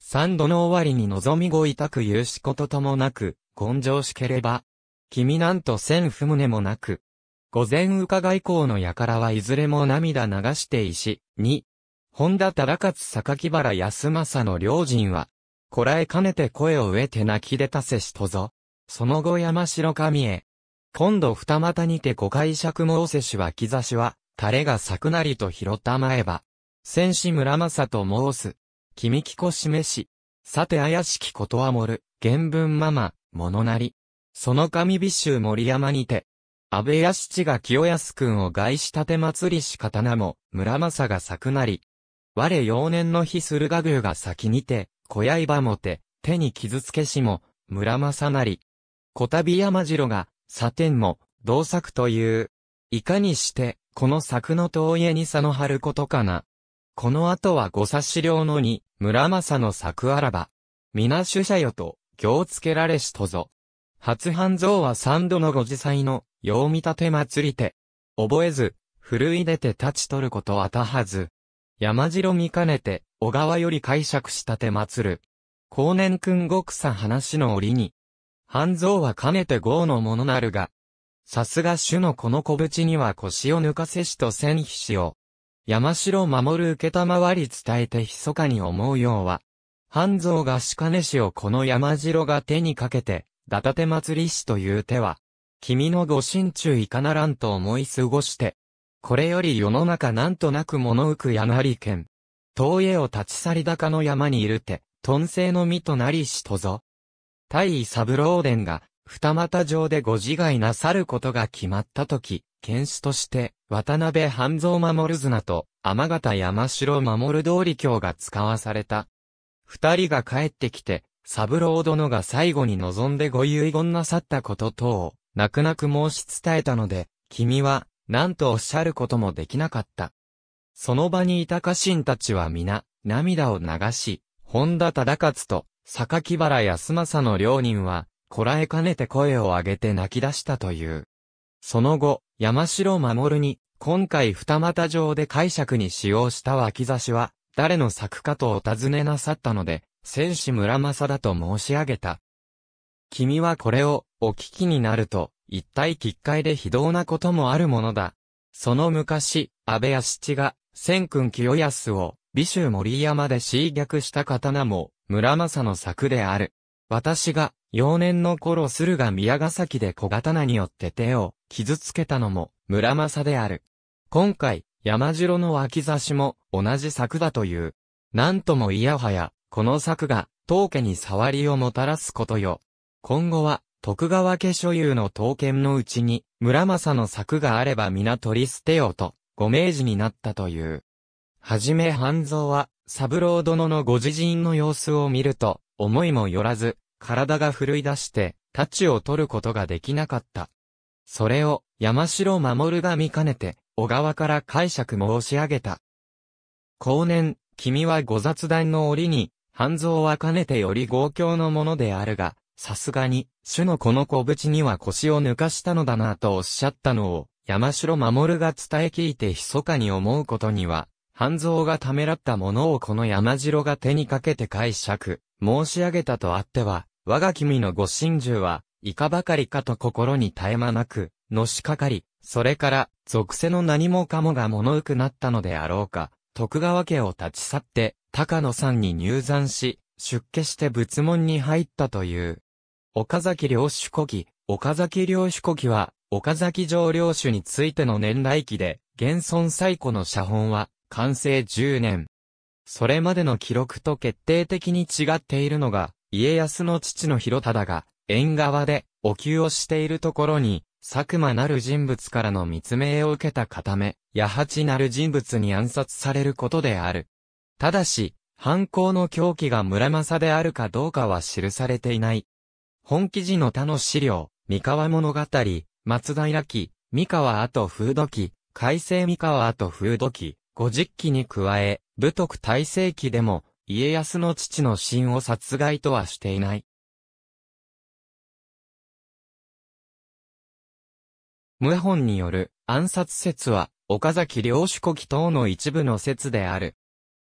三度の終わりに望みごいたく言うしことともなく、根性しければ、君なんと千不胸もなく、御前伺い校の輩はいずれも涙流して石、に、本田忠勝榊原康政の両人は、こらえかねて声を得て泣き出たせしとぞ。その後山城神へ。今度二股にて五解釈もおせしは兆しは、垂れが咲くなりと拾ったまえば。戦士村正と申す。君木子めし。さて怪しきことは盛る、原文ママ、物なり。その神美衆森山にて、安倍屋七が清康君を外し立て祭りし刀も、村政が作なり。我幼年の日駿河宮が先にて、小刃もて、手に傷つけしも、村政なり。小旅山城が、左天も、同作という。いかにして、この作の遠家に差の張ることかな。この後は御察し料のに、村政の作あらば。皆主者よと、行つけられしとぞ。初半蔵は三度のご自祭の、よう見たて祭りて、覚えず、古い出て立ち取ることあたはず。山城見かねて、小川より解釈したて祭る。後年君ごくさ話の折に。半蔵はかねて豪のものなるが。さすが主のこの小淵には腰を抜かせしと戦費しよう。山城守る受けたまわり伝えて密かに思うようは。半蔵がかねしをこの山城が手にかけて、だたて祭りしという手は、君のご心中いかならんと思い過ごして。これより世の中なんとなく物浮く山なり遠江を立ち去り高の山にいるて、遁世の身となりしとぞ。大尉三郎伝が、二股上でご自害なさることが決まったとき、剣士として、渡辺半蔵守綱と、天方山城守通り教が使わされた。二人が帰ってきて、三郎殿が最後に望んでご遺言なさったこと等泣く泣く申し伝えたので、君は、何とおっしゃることもできなかった。その場にいた家臣たちは皆、涙を流し、本田忠勝と、榊原康政の両人は、こらえかねて声を上げて泣き出したという。その後、山城守に、今回二股状で解釈に使用した脇差しは、誰の作家とお尋ねなさったので、戦士村正だと申し上げた。君はこれを、お聞きになると、一体奇会で非道なこともあるものだ。その昔、安倍屋七が、千君清康を、美州森山で侵略した刀も、村政の作である。私が、幼年の頃駿河宮ヶ崎で小刀によって手を、傷つけたのも、村政である。今回、山城の脇差しも、同じ作だという。なんともいやはや、この作が、当家に触りをもたらすことよ。今後は、徳川家所有の刀剣のうちに、村正の策があれば皆取り捨てよと、ご明示になったという。はじめ半蔵は、三郎殿のご自陣の様子を見ると、思いもよらず、体が震い出して、太刀を取ることができなかった。それを、山城守が見かねて、小川から解釈申し上げた。後年、君はご雑談の折に、半蔵はかねてより豪強のものであるが、さすがに、主のこの小淵には腰を抜かしたのだなぁとおっしゃったのを、山城守が伝え聞いて密かに思うことには、半蔵がためらったものをこの山城が手にかけて解釈、申し上げたとあっては、我が君のご真珠は、いかばかりかと心に絶え間なく、のしかかり、それから、属性の何もかもが物うくなったのであろうか、徳川家を立ち去って、高野山に入山し、出家して仏門に入ったという。岡崎領主古記、岡崎領主古記は、岡崎城領主についての年来記で、現存最古の写本は、完成10年。それまでの記録と決定的に違っているのが、家康の父の広忠が、縁側で、お給をしているところに、佐久間なる人物からの密命を受けた固め、八八なる人物に暗殺されることである。ただし、犯行の凶器が村正であるかどうかは記されていない。本記事の他の資料、三河物語、松平記、三河後風土記、改正三河後風土記、五十記に加え、武徳大成記でも、家康の父の真を殺害とはしていない。無本による暗殺説は、岡崎領主古記等の一部の説である。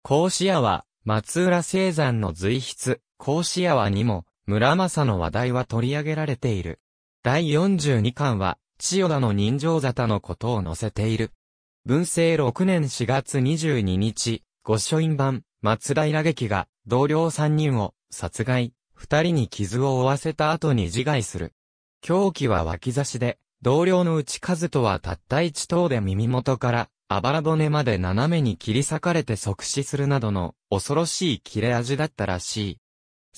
孔子屋は、松浦聖山の随筆、甲子屋はにも、村正の話題は取り上げられている。第42巻は、千代田の人情沙汰のことを載せている。文政6年4月22日、御書院版、松平劇が、同僚3人を、殺害、2人に傷を負わせた後に自害する。狂気は脇差しで、同僚の内数とはたった一頭で耳元から、あばら骨まで斜めに切り裂かれて即死するなどの恐ろしい切れ味だったらしい。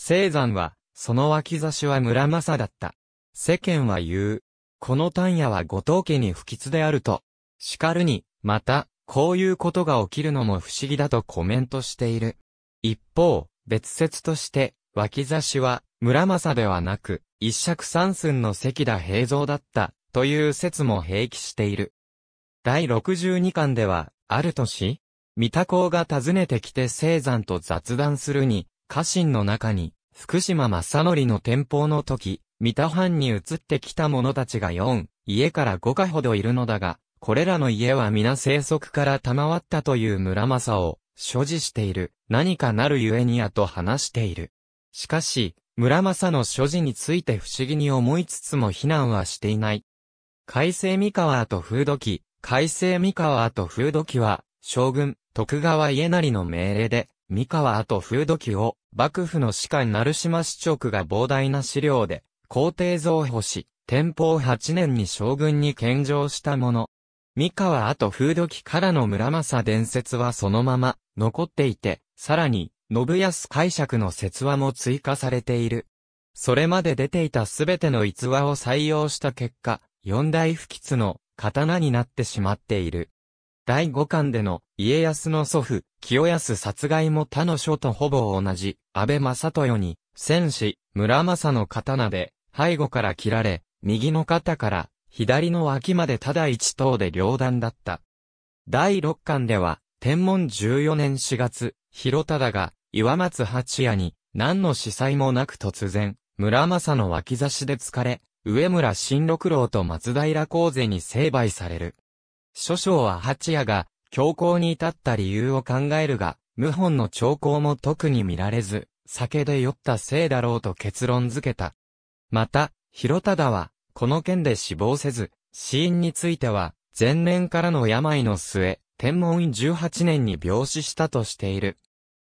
青山は、その脇差しは村正だった。世間は言う。この丹野は後藤家に不吉であると。叱るに、また、こういうことが起きるのも不思議だとコメントしている。一方、別説として、脇差しは、村正ではなく、一尺三寸の関田平蔵だった、という説も併記している。第62巻では、ある年、三田公が訪ねてきて生山と雑談するに、家臣の中に、福島正則の天保の時、三田藩に移ってきた者たちが4、家から5家ほどいるのだが、これらの家は皆生息から賜ったという村正を、所持している、何かなるゆえにやと話している。しかし、村正の所持について不思議に思いつつも非難はしていない。改正三河と風土記、改正三河後風土記は、将軍、徳川家成の命令で、三河後風土記を、幕府の士官成島市長が膨大な資料で、皇帝造保し、天保8年に将軍に献上したもの。三河後風土記からの村正伝説はそのまま、残っていて、さらに、信康解釈の説話も追加されている。それまで出ていたすべての逸話を採用した結果、四大不吉の刀になってしまっている。第5巻での家康の祖父、清康殺害も他の書とほぼ同じ、安倍正豊に、戦士、村正の刀で、背後から切られ、右の肩から、左の脇までただ一刀で両断だった。第6巻では、天文14年4月、広忠が、岩松八夜に、何の司祭もなく突然、村正の脇差しで疲れ、上村新六郎と松平公勢に成敗される。諸将は八夜が、強行に至った理由を考えるが、謀反の兆候も特に見られず、酒で酔ったせいだろうと結論付けた。また、広忠は、この件で死亡せず、死因については、前年からの病の末、天文院18年に病死したとしている。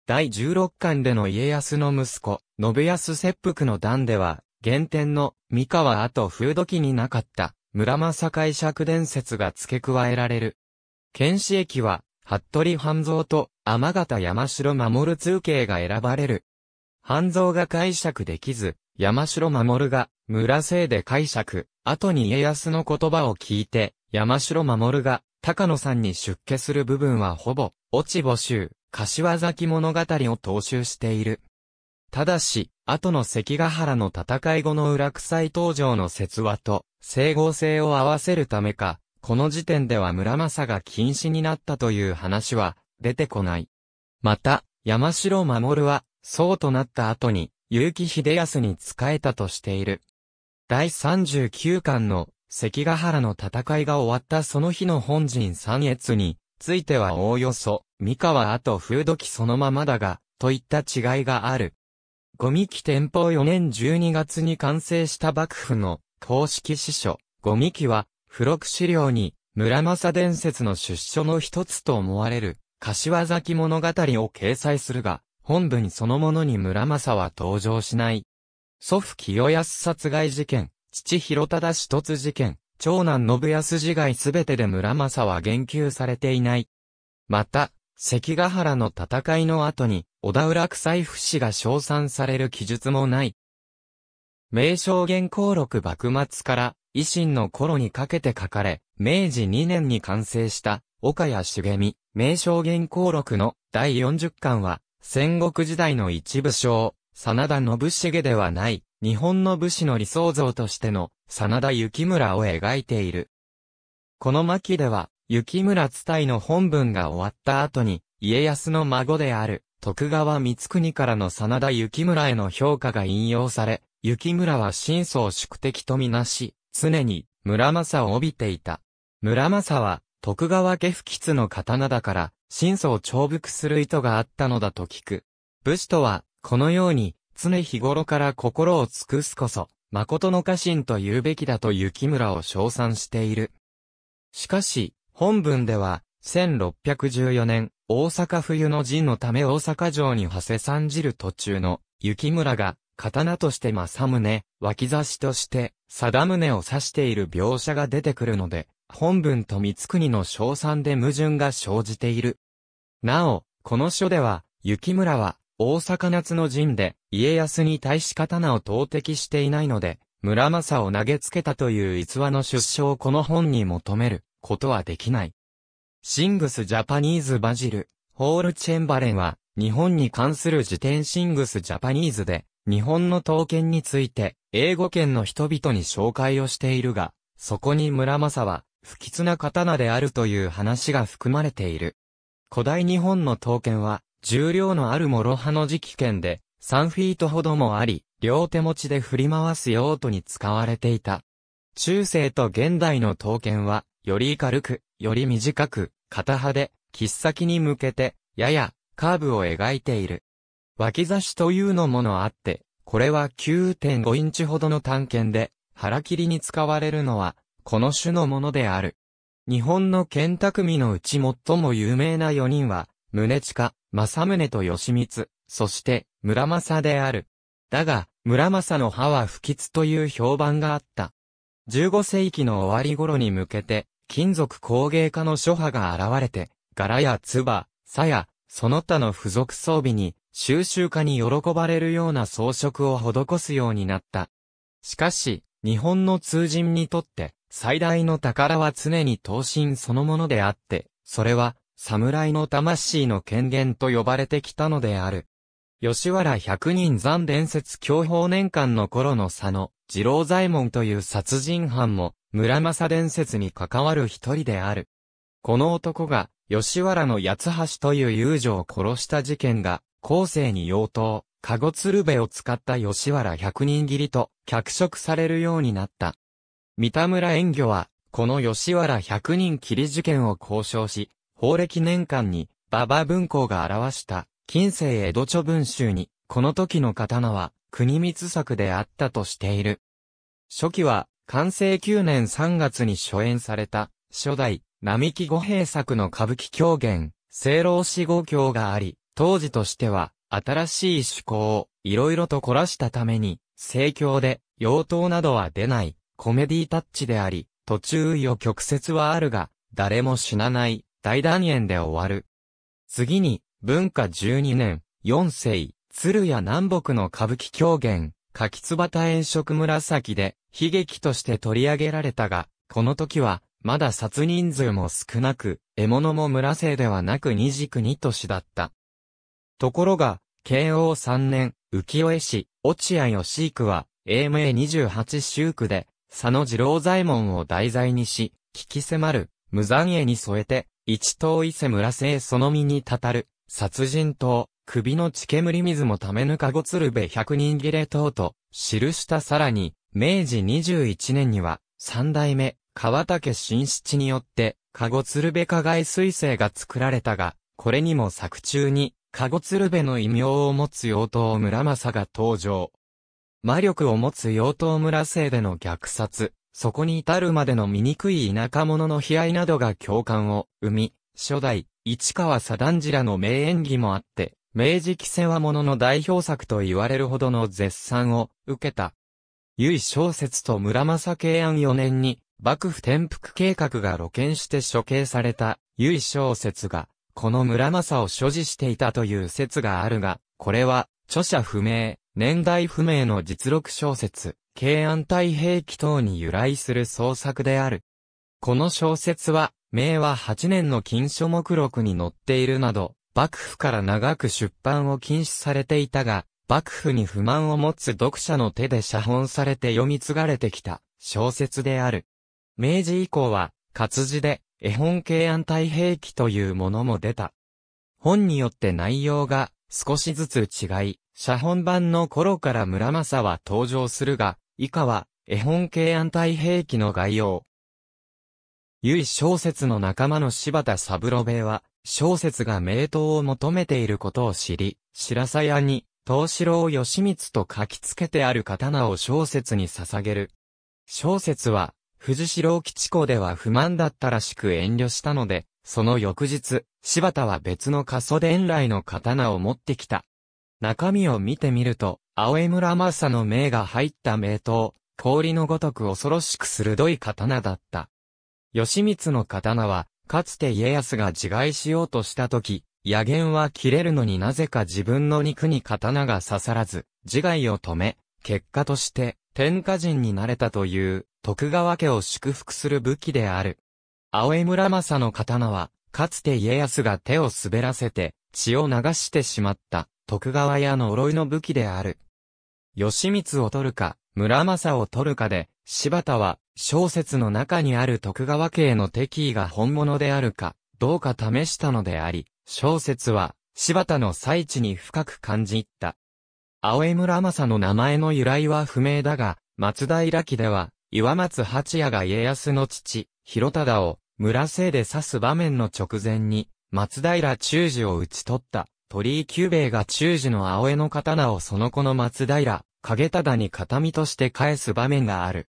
第16巻での家康の息子、信康切腹の段では、原点の三河後風土記になかった村正解釈伝説が付け加えられる。剣士駅は、服部半蔵と天方山城守通慶が選ばれる。半蔵が解釈できず、山城守が村政で解釈、後に家康の言葉を聞いて、山城守が高野さんに出家する部分はほぼ、落ち募集、柏崎物語を踏襲している。ただし、後の関ヶ原の戦い後の裏臭い登場の説話と、整合性を合わせるためか、この時点では村正が禁止になったという話は、出てこない。また、山城守は、そうとなった後に、結城秀康に仕えたとしている。第39巻の、関ヶ原の戦いが終わったその日の本陣三越に、ついてはおおよそ、三河後風土記そのままだが、といった違いがある。ゴミ機天保4年12月に完成した幕府の公式史書、ゴミ機は、付録資料に、村正伝説の出所の一つと思われる、柏崎物語を掲載するが、本文そのものに村正は登場しない。祖父清康殺害事件、父広忠死突事件、長男信康自害すべてで村正は言及されていない。また、関ヶ原の戦いの後に、小田浦臭い不死が称賛される記述もない。名称元稿録幕末から維新の頃にかけて書かれ、明治2年に完成した岡谷茂美、名称元稿録の第40巻は、戦国時代の一部将、真田信繁ではない、日本の武士の理想像としての、真田幸村を描いている。この巻では、雪村伝いの本文が終わった後に、家康の孫である、徳川光国からの真田雪村への評価が引用され、雪村は真相宿敵とみなし、常に村正を帯びていた。村正は、徳川家不吉の刀だから、真相を重複する意図があったのだと聞く。武士とは、このように、常日頃から心を尽くすこそ、誠の家臣と言うべきだと雪村を称賛している。しかし、本文では、1614年、大阪冬の陣のため大阪城に馳せ参じる途中の、雪村が、刀として政宗、脇差しとして、定宗を指している描写が出てくるので、本文と三国の称賛で矛盾が生じている。なお、この書では、雪村は、大阪夏の陣で、家康に対し刀を投擲していないので、村正を投げつけたという逸話の出所をこの本に求める。ことはできない。シングスジャパニーズバジル、ホールチェンバレンは、日本に関する辞典シングスジャパニーズで、日本の刀剣について、英語圏の人々に紹介をしているが、そこに村正は、不吉な刀であるという話が含まれている。古代日本の刀剣は、重量のある諸刃の磁器剣で、3フィートほどもあり、両手持ちで振り回す用途に使われていた。中世と現代の刀剣は、より軽く、より短く、片派で、切っ先に向けて、やや、カーブを描いている。脇差しというのものあって、これは9.5インチほどの短剣で、腹切りに使われるのは、この種のものである。日本の剣匠のうち最も有名な4人は、宗近、正宗と義光、そして、村正である。だが、村正の歯は不吉という評判があった。15世紀の終わり頃に向けて、金属工芸家の諸派が現れて、柄や唾、鞘、その他の付属装備に、収集家に喜ばれるような装飾を施すようになった。しかし、日本の通人にとって、最大の宝は常に刀身そのものであって、それは、侍の魂の権限と呼ばれてきたのである。吉原百人残伝説享保年間の頃の佐野、次郎左衛門という殺人犯も、村正伝説に関わる一人である。この男が、吉原の八橋という遊女を殺した事件が、後世に妖刀、カゴ鶴瓶を使った吉原百人斬りと、脚色されるようになった。三田村遠魚は、この吉原百人斬り事件を交渉し、法暦年間に、馬場文庫が表した近世江戸著文集に、この時の刀は、国密作であったとしている。初期は、完成9年3月に初演された、初代、並木五平作の歌舞伎狂言、聖老四五教があり、当時としては、新しい趣向を、いろいろと凝らしたために、盛況で、妖刀などは出ない、コメディタッチであり、途中意を曲折はあるが、誰も死なない、大断円で終わる。次に、文化12年、四世、鶴屋南北の歌舞伎狂言、柿翼、炎色紫で、悲劇として取り上げられたが、この時は、まだ殺人数も少なく、獲物も村生ではなく二軸二都市だった。ところが、慶応三年、浮世絵師、落合義幾は、英明十八周区で、佐野次郎左衛門を題材にし、聞き迫る、無残絵に添えて、一刀伊勢村生その身にたたる、殺人と、首の血煙水もためぬかごルベ百人切れ等と、記したさらに、明治21年には、三代目、川竹新七によって、かごルベ加害彗星が作られたが、これにも作中に、かごルベの異名を持つ妖刀村正が登場。魔力を持つ妖刀村生での虐殺、そこに至るまでの醜い田舎者の悲哀などが共感を生み、初代、市川左段次らの名演技もあって、明治期世話物の代表作と言われるほどの絶賛を受けた。由井小説と村正慶安4年に幕府転覆計画が露見して処刑された由井小説が、この村正を所持していたという説があるが、これは著者不明、年代不明の実録小説、慶安太平記等に由来する創作である。この小説は、明和8年の禁書目録に載っているなど、幕府から長く出版を禁止されていたが、幕府に不満を持つ読者の手で写本されて読み継がれてきた小説である。明治以降は、活字で絵本系安泰兵器というものも出た。本によって内容が少しずつ違い、写本版の頃から村正は登場するが、以下は絵本系安泰兵器の概要、い小説の仲間の柴田三郎兵衛は、小説が名刀を求めていることを知り、白鞘屋に、東四郎義光と書きつけてある刀を小説に捧げる。小説は、藤四郎吉子では不満だったらしく遠慮したので、その翌日、柴田は別の仮想伝来の刀を持ってきた。中身を見てみると、青江村正の名が入った名刀、氷のごとく恐ろしく鋭い刀だった。義満の刀は、かつて家康が自害しようとした時、野源は切れるのになぜか自分の肉に刀が刺さらず、自害を止め、結果として、天下人になれたという、徳川家を祝福する武器である。青江村正の刀は、かつて家康が手を滑らせて、血を流してしまった、徳川家の呪いの武器である。義満を取るか、村正を取るかで、柴田は、小説の中にある徳川家への敵意が本物であるか、どうか試したのであり、小説は、柴田の最地に深く感じった。青江村正の名前の由来は不明だが、松平家では、岩松八也が家康の父、広忠を、村姓で刺す場面の直前に、松平中司を討ち取った、鳥居久兵衛が中司の青江の刀をその子の松平、影忠に形見として返す場面がある。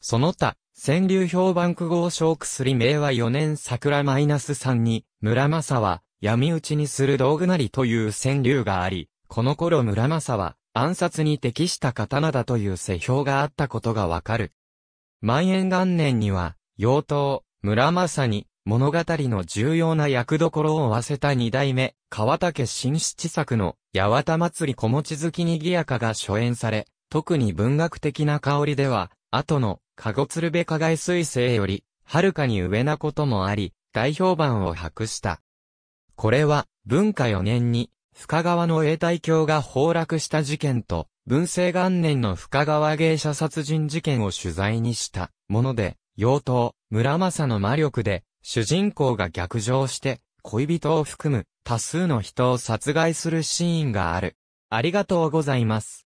その他、川柳評判区号小薬名は4年桜マイナス -3 に、村正は、闇討ちにする道具なりという川柳があり、この頃村正は、暗殺に適した刀だという世評があったことがわかる。万延元年には、妖刀、村正に、物語の重要な役どころを負わせた二代目、川竹新七作の、八幡祭り小餅月にぎやかが初演され、特に文学的な香りでは、後の、カゴツルベ加害彗星より、はるかに上なこともあり、代表判を博した。これは、文化4年に、深川の永代橋が崩落した事件と、文政元年の深川芸者殺人事件を取材にしたもので、妖刀、村正の魔力で、主人公が逆上して、恋人を含む多数の人を殺害するシーンがある。ありがとうございます。